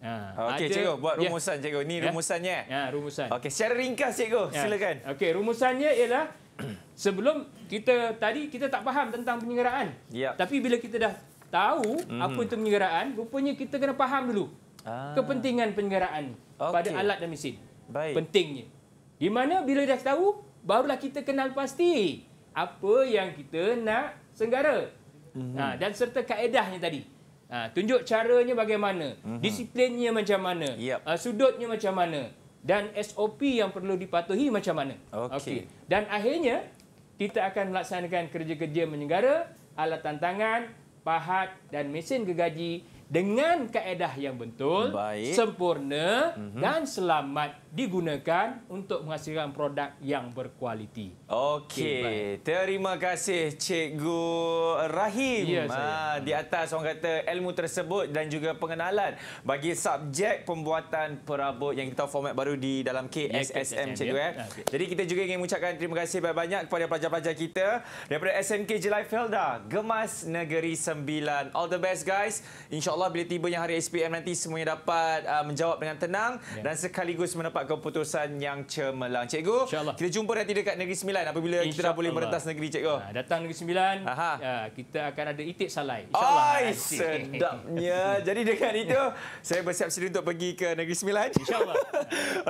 Uh, Okey, cikgu, buat ya. rumusan yeah. cikgu. Ini yeah. rumusannya. Ya, rumusan. Okey, secara ringkas cikgu, yeah. silakan. Okey, rumusannya ialah *clears throat* sebelum kita tadi kita tak faham tentang penyegaraan. Yep. Ya. Tapi bila kita dah tahu mm-hmm. apa itu penyegaraan, rupanya kita kena faham dulu ah. kepentingan penyegaraan okay. pada alat dan mesin. Baik. Pentingnya. Di mana bila dah tahu, barulah kita kenal pasti apa yang kita nak senggara. Mm-hmm. Ha, dan serta kaedahnya tadi. Ha, tunjuk caranya bagaimana, mm-hmm. disiplinnya macam mana, yep. Ah, sudutnya macam mana dan SOP yang perlu dipatuhi macam mana. Okey. Okay. Dan akhirnya kita akan melaksanakan kerja-kerja menyegara, alat tantangan, pahat dan mesin gegaji dengan kaedah yang betul, Baik. sempurna uh mhm. -huh. dan selamat digunakan untuk menghasilkan produk yang berkualiti. Okey, terima kasih Cikgu Rahim ya, ha, di hmm. atas orang kata ilmu tersebut dan juga pengenalan bagi subjek pembuatan perabot yang kita format baru di dalam ya, KSSM Cikgu eh. ya. Ah, Jadi kita juga ingin mengucapkan terima kasih banyak-banyak kepada pelajar-pelajar kita daripada SMK Jelai Felda, Gemas Negeri Sembilan. All the best guys. insya InsyaAllah bila yang hari SPM nanti semuanya dapat uh, menjawab dengan tenang yeah. dan sekaligus menepat keputusan yang cemerlang. Cikgu, kita jumpa nanti dekat Negeri Sembilan apabila kita dah boleh merentas negeri, Cikgu. Ha, datang Negeri Sembilan, ya, kita akan ada itik salai. Ay, sedapnya. *laughs* Jadi dengan itu, saya bersiap sendiri untuk pergi ke Negeri Sembilan. InsyaAllah.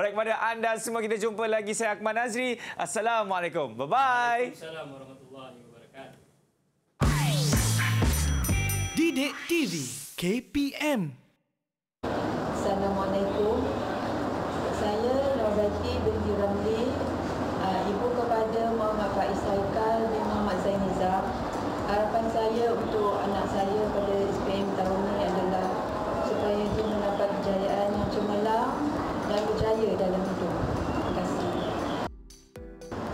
Baik *laughs* kepada anda semua, kita jumpa lagi. Saya Akman Nazri. Assalamualaikum. Bye-bye. Assalamualaikum Didik TV. KPM. Assalamualaikum. Saya Norbati binti Ramli, ah, ibu kepada Muhammad Faiz Haikal dan Muhammad Zainizah. Harapan saya untuk anak saya pada SPM tahun ini adalah supaya itu mendapat kejayaan yang cemerlang dan berjaya dalam hidup. Terima kasih.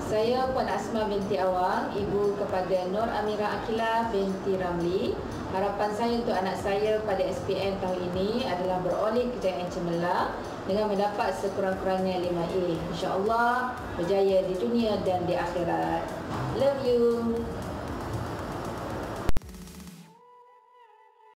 Saya Puan Asma binti Awang, ibu kepada Nur Amira Akila binti Ramli harapan saya untuk anak saya pada SPM tahun ini adalah beroleh kejayaan cemerlang dengan mendapat sekurang-kurangnya 5A. InsyaAllah berjaya di dunia dan di akhirat. Love you.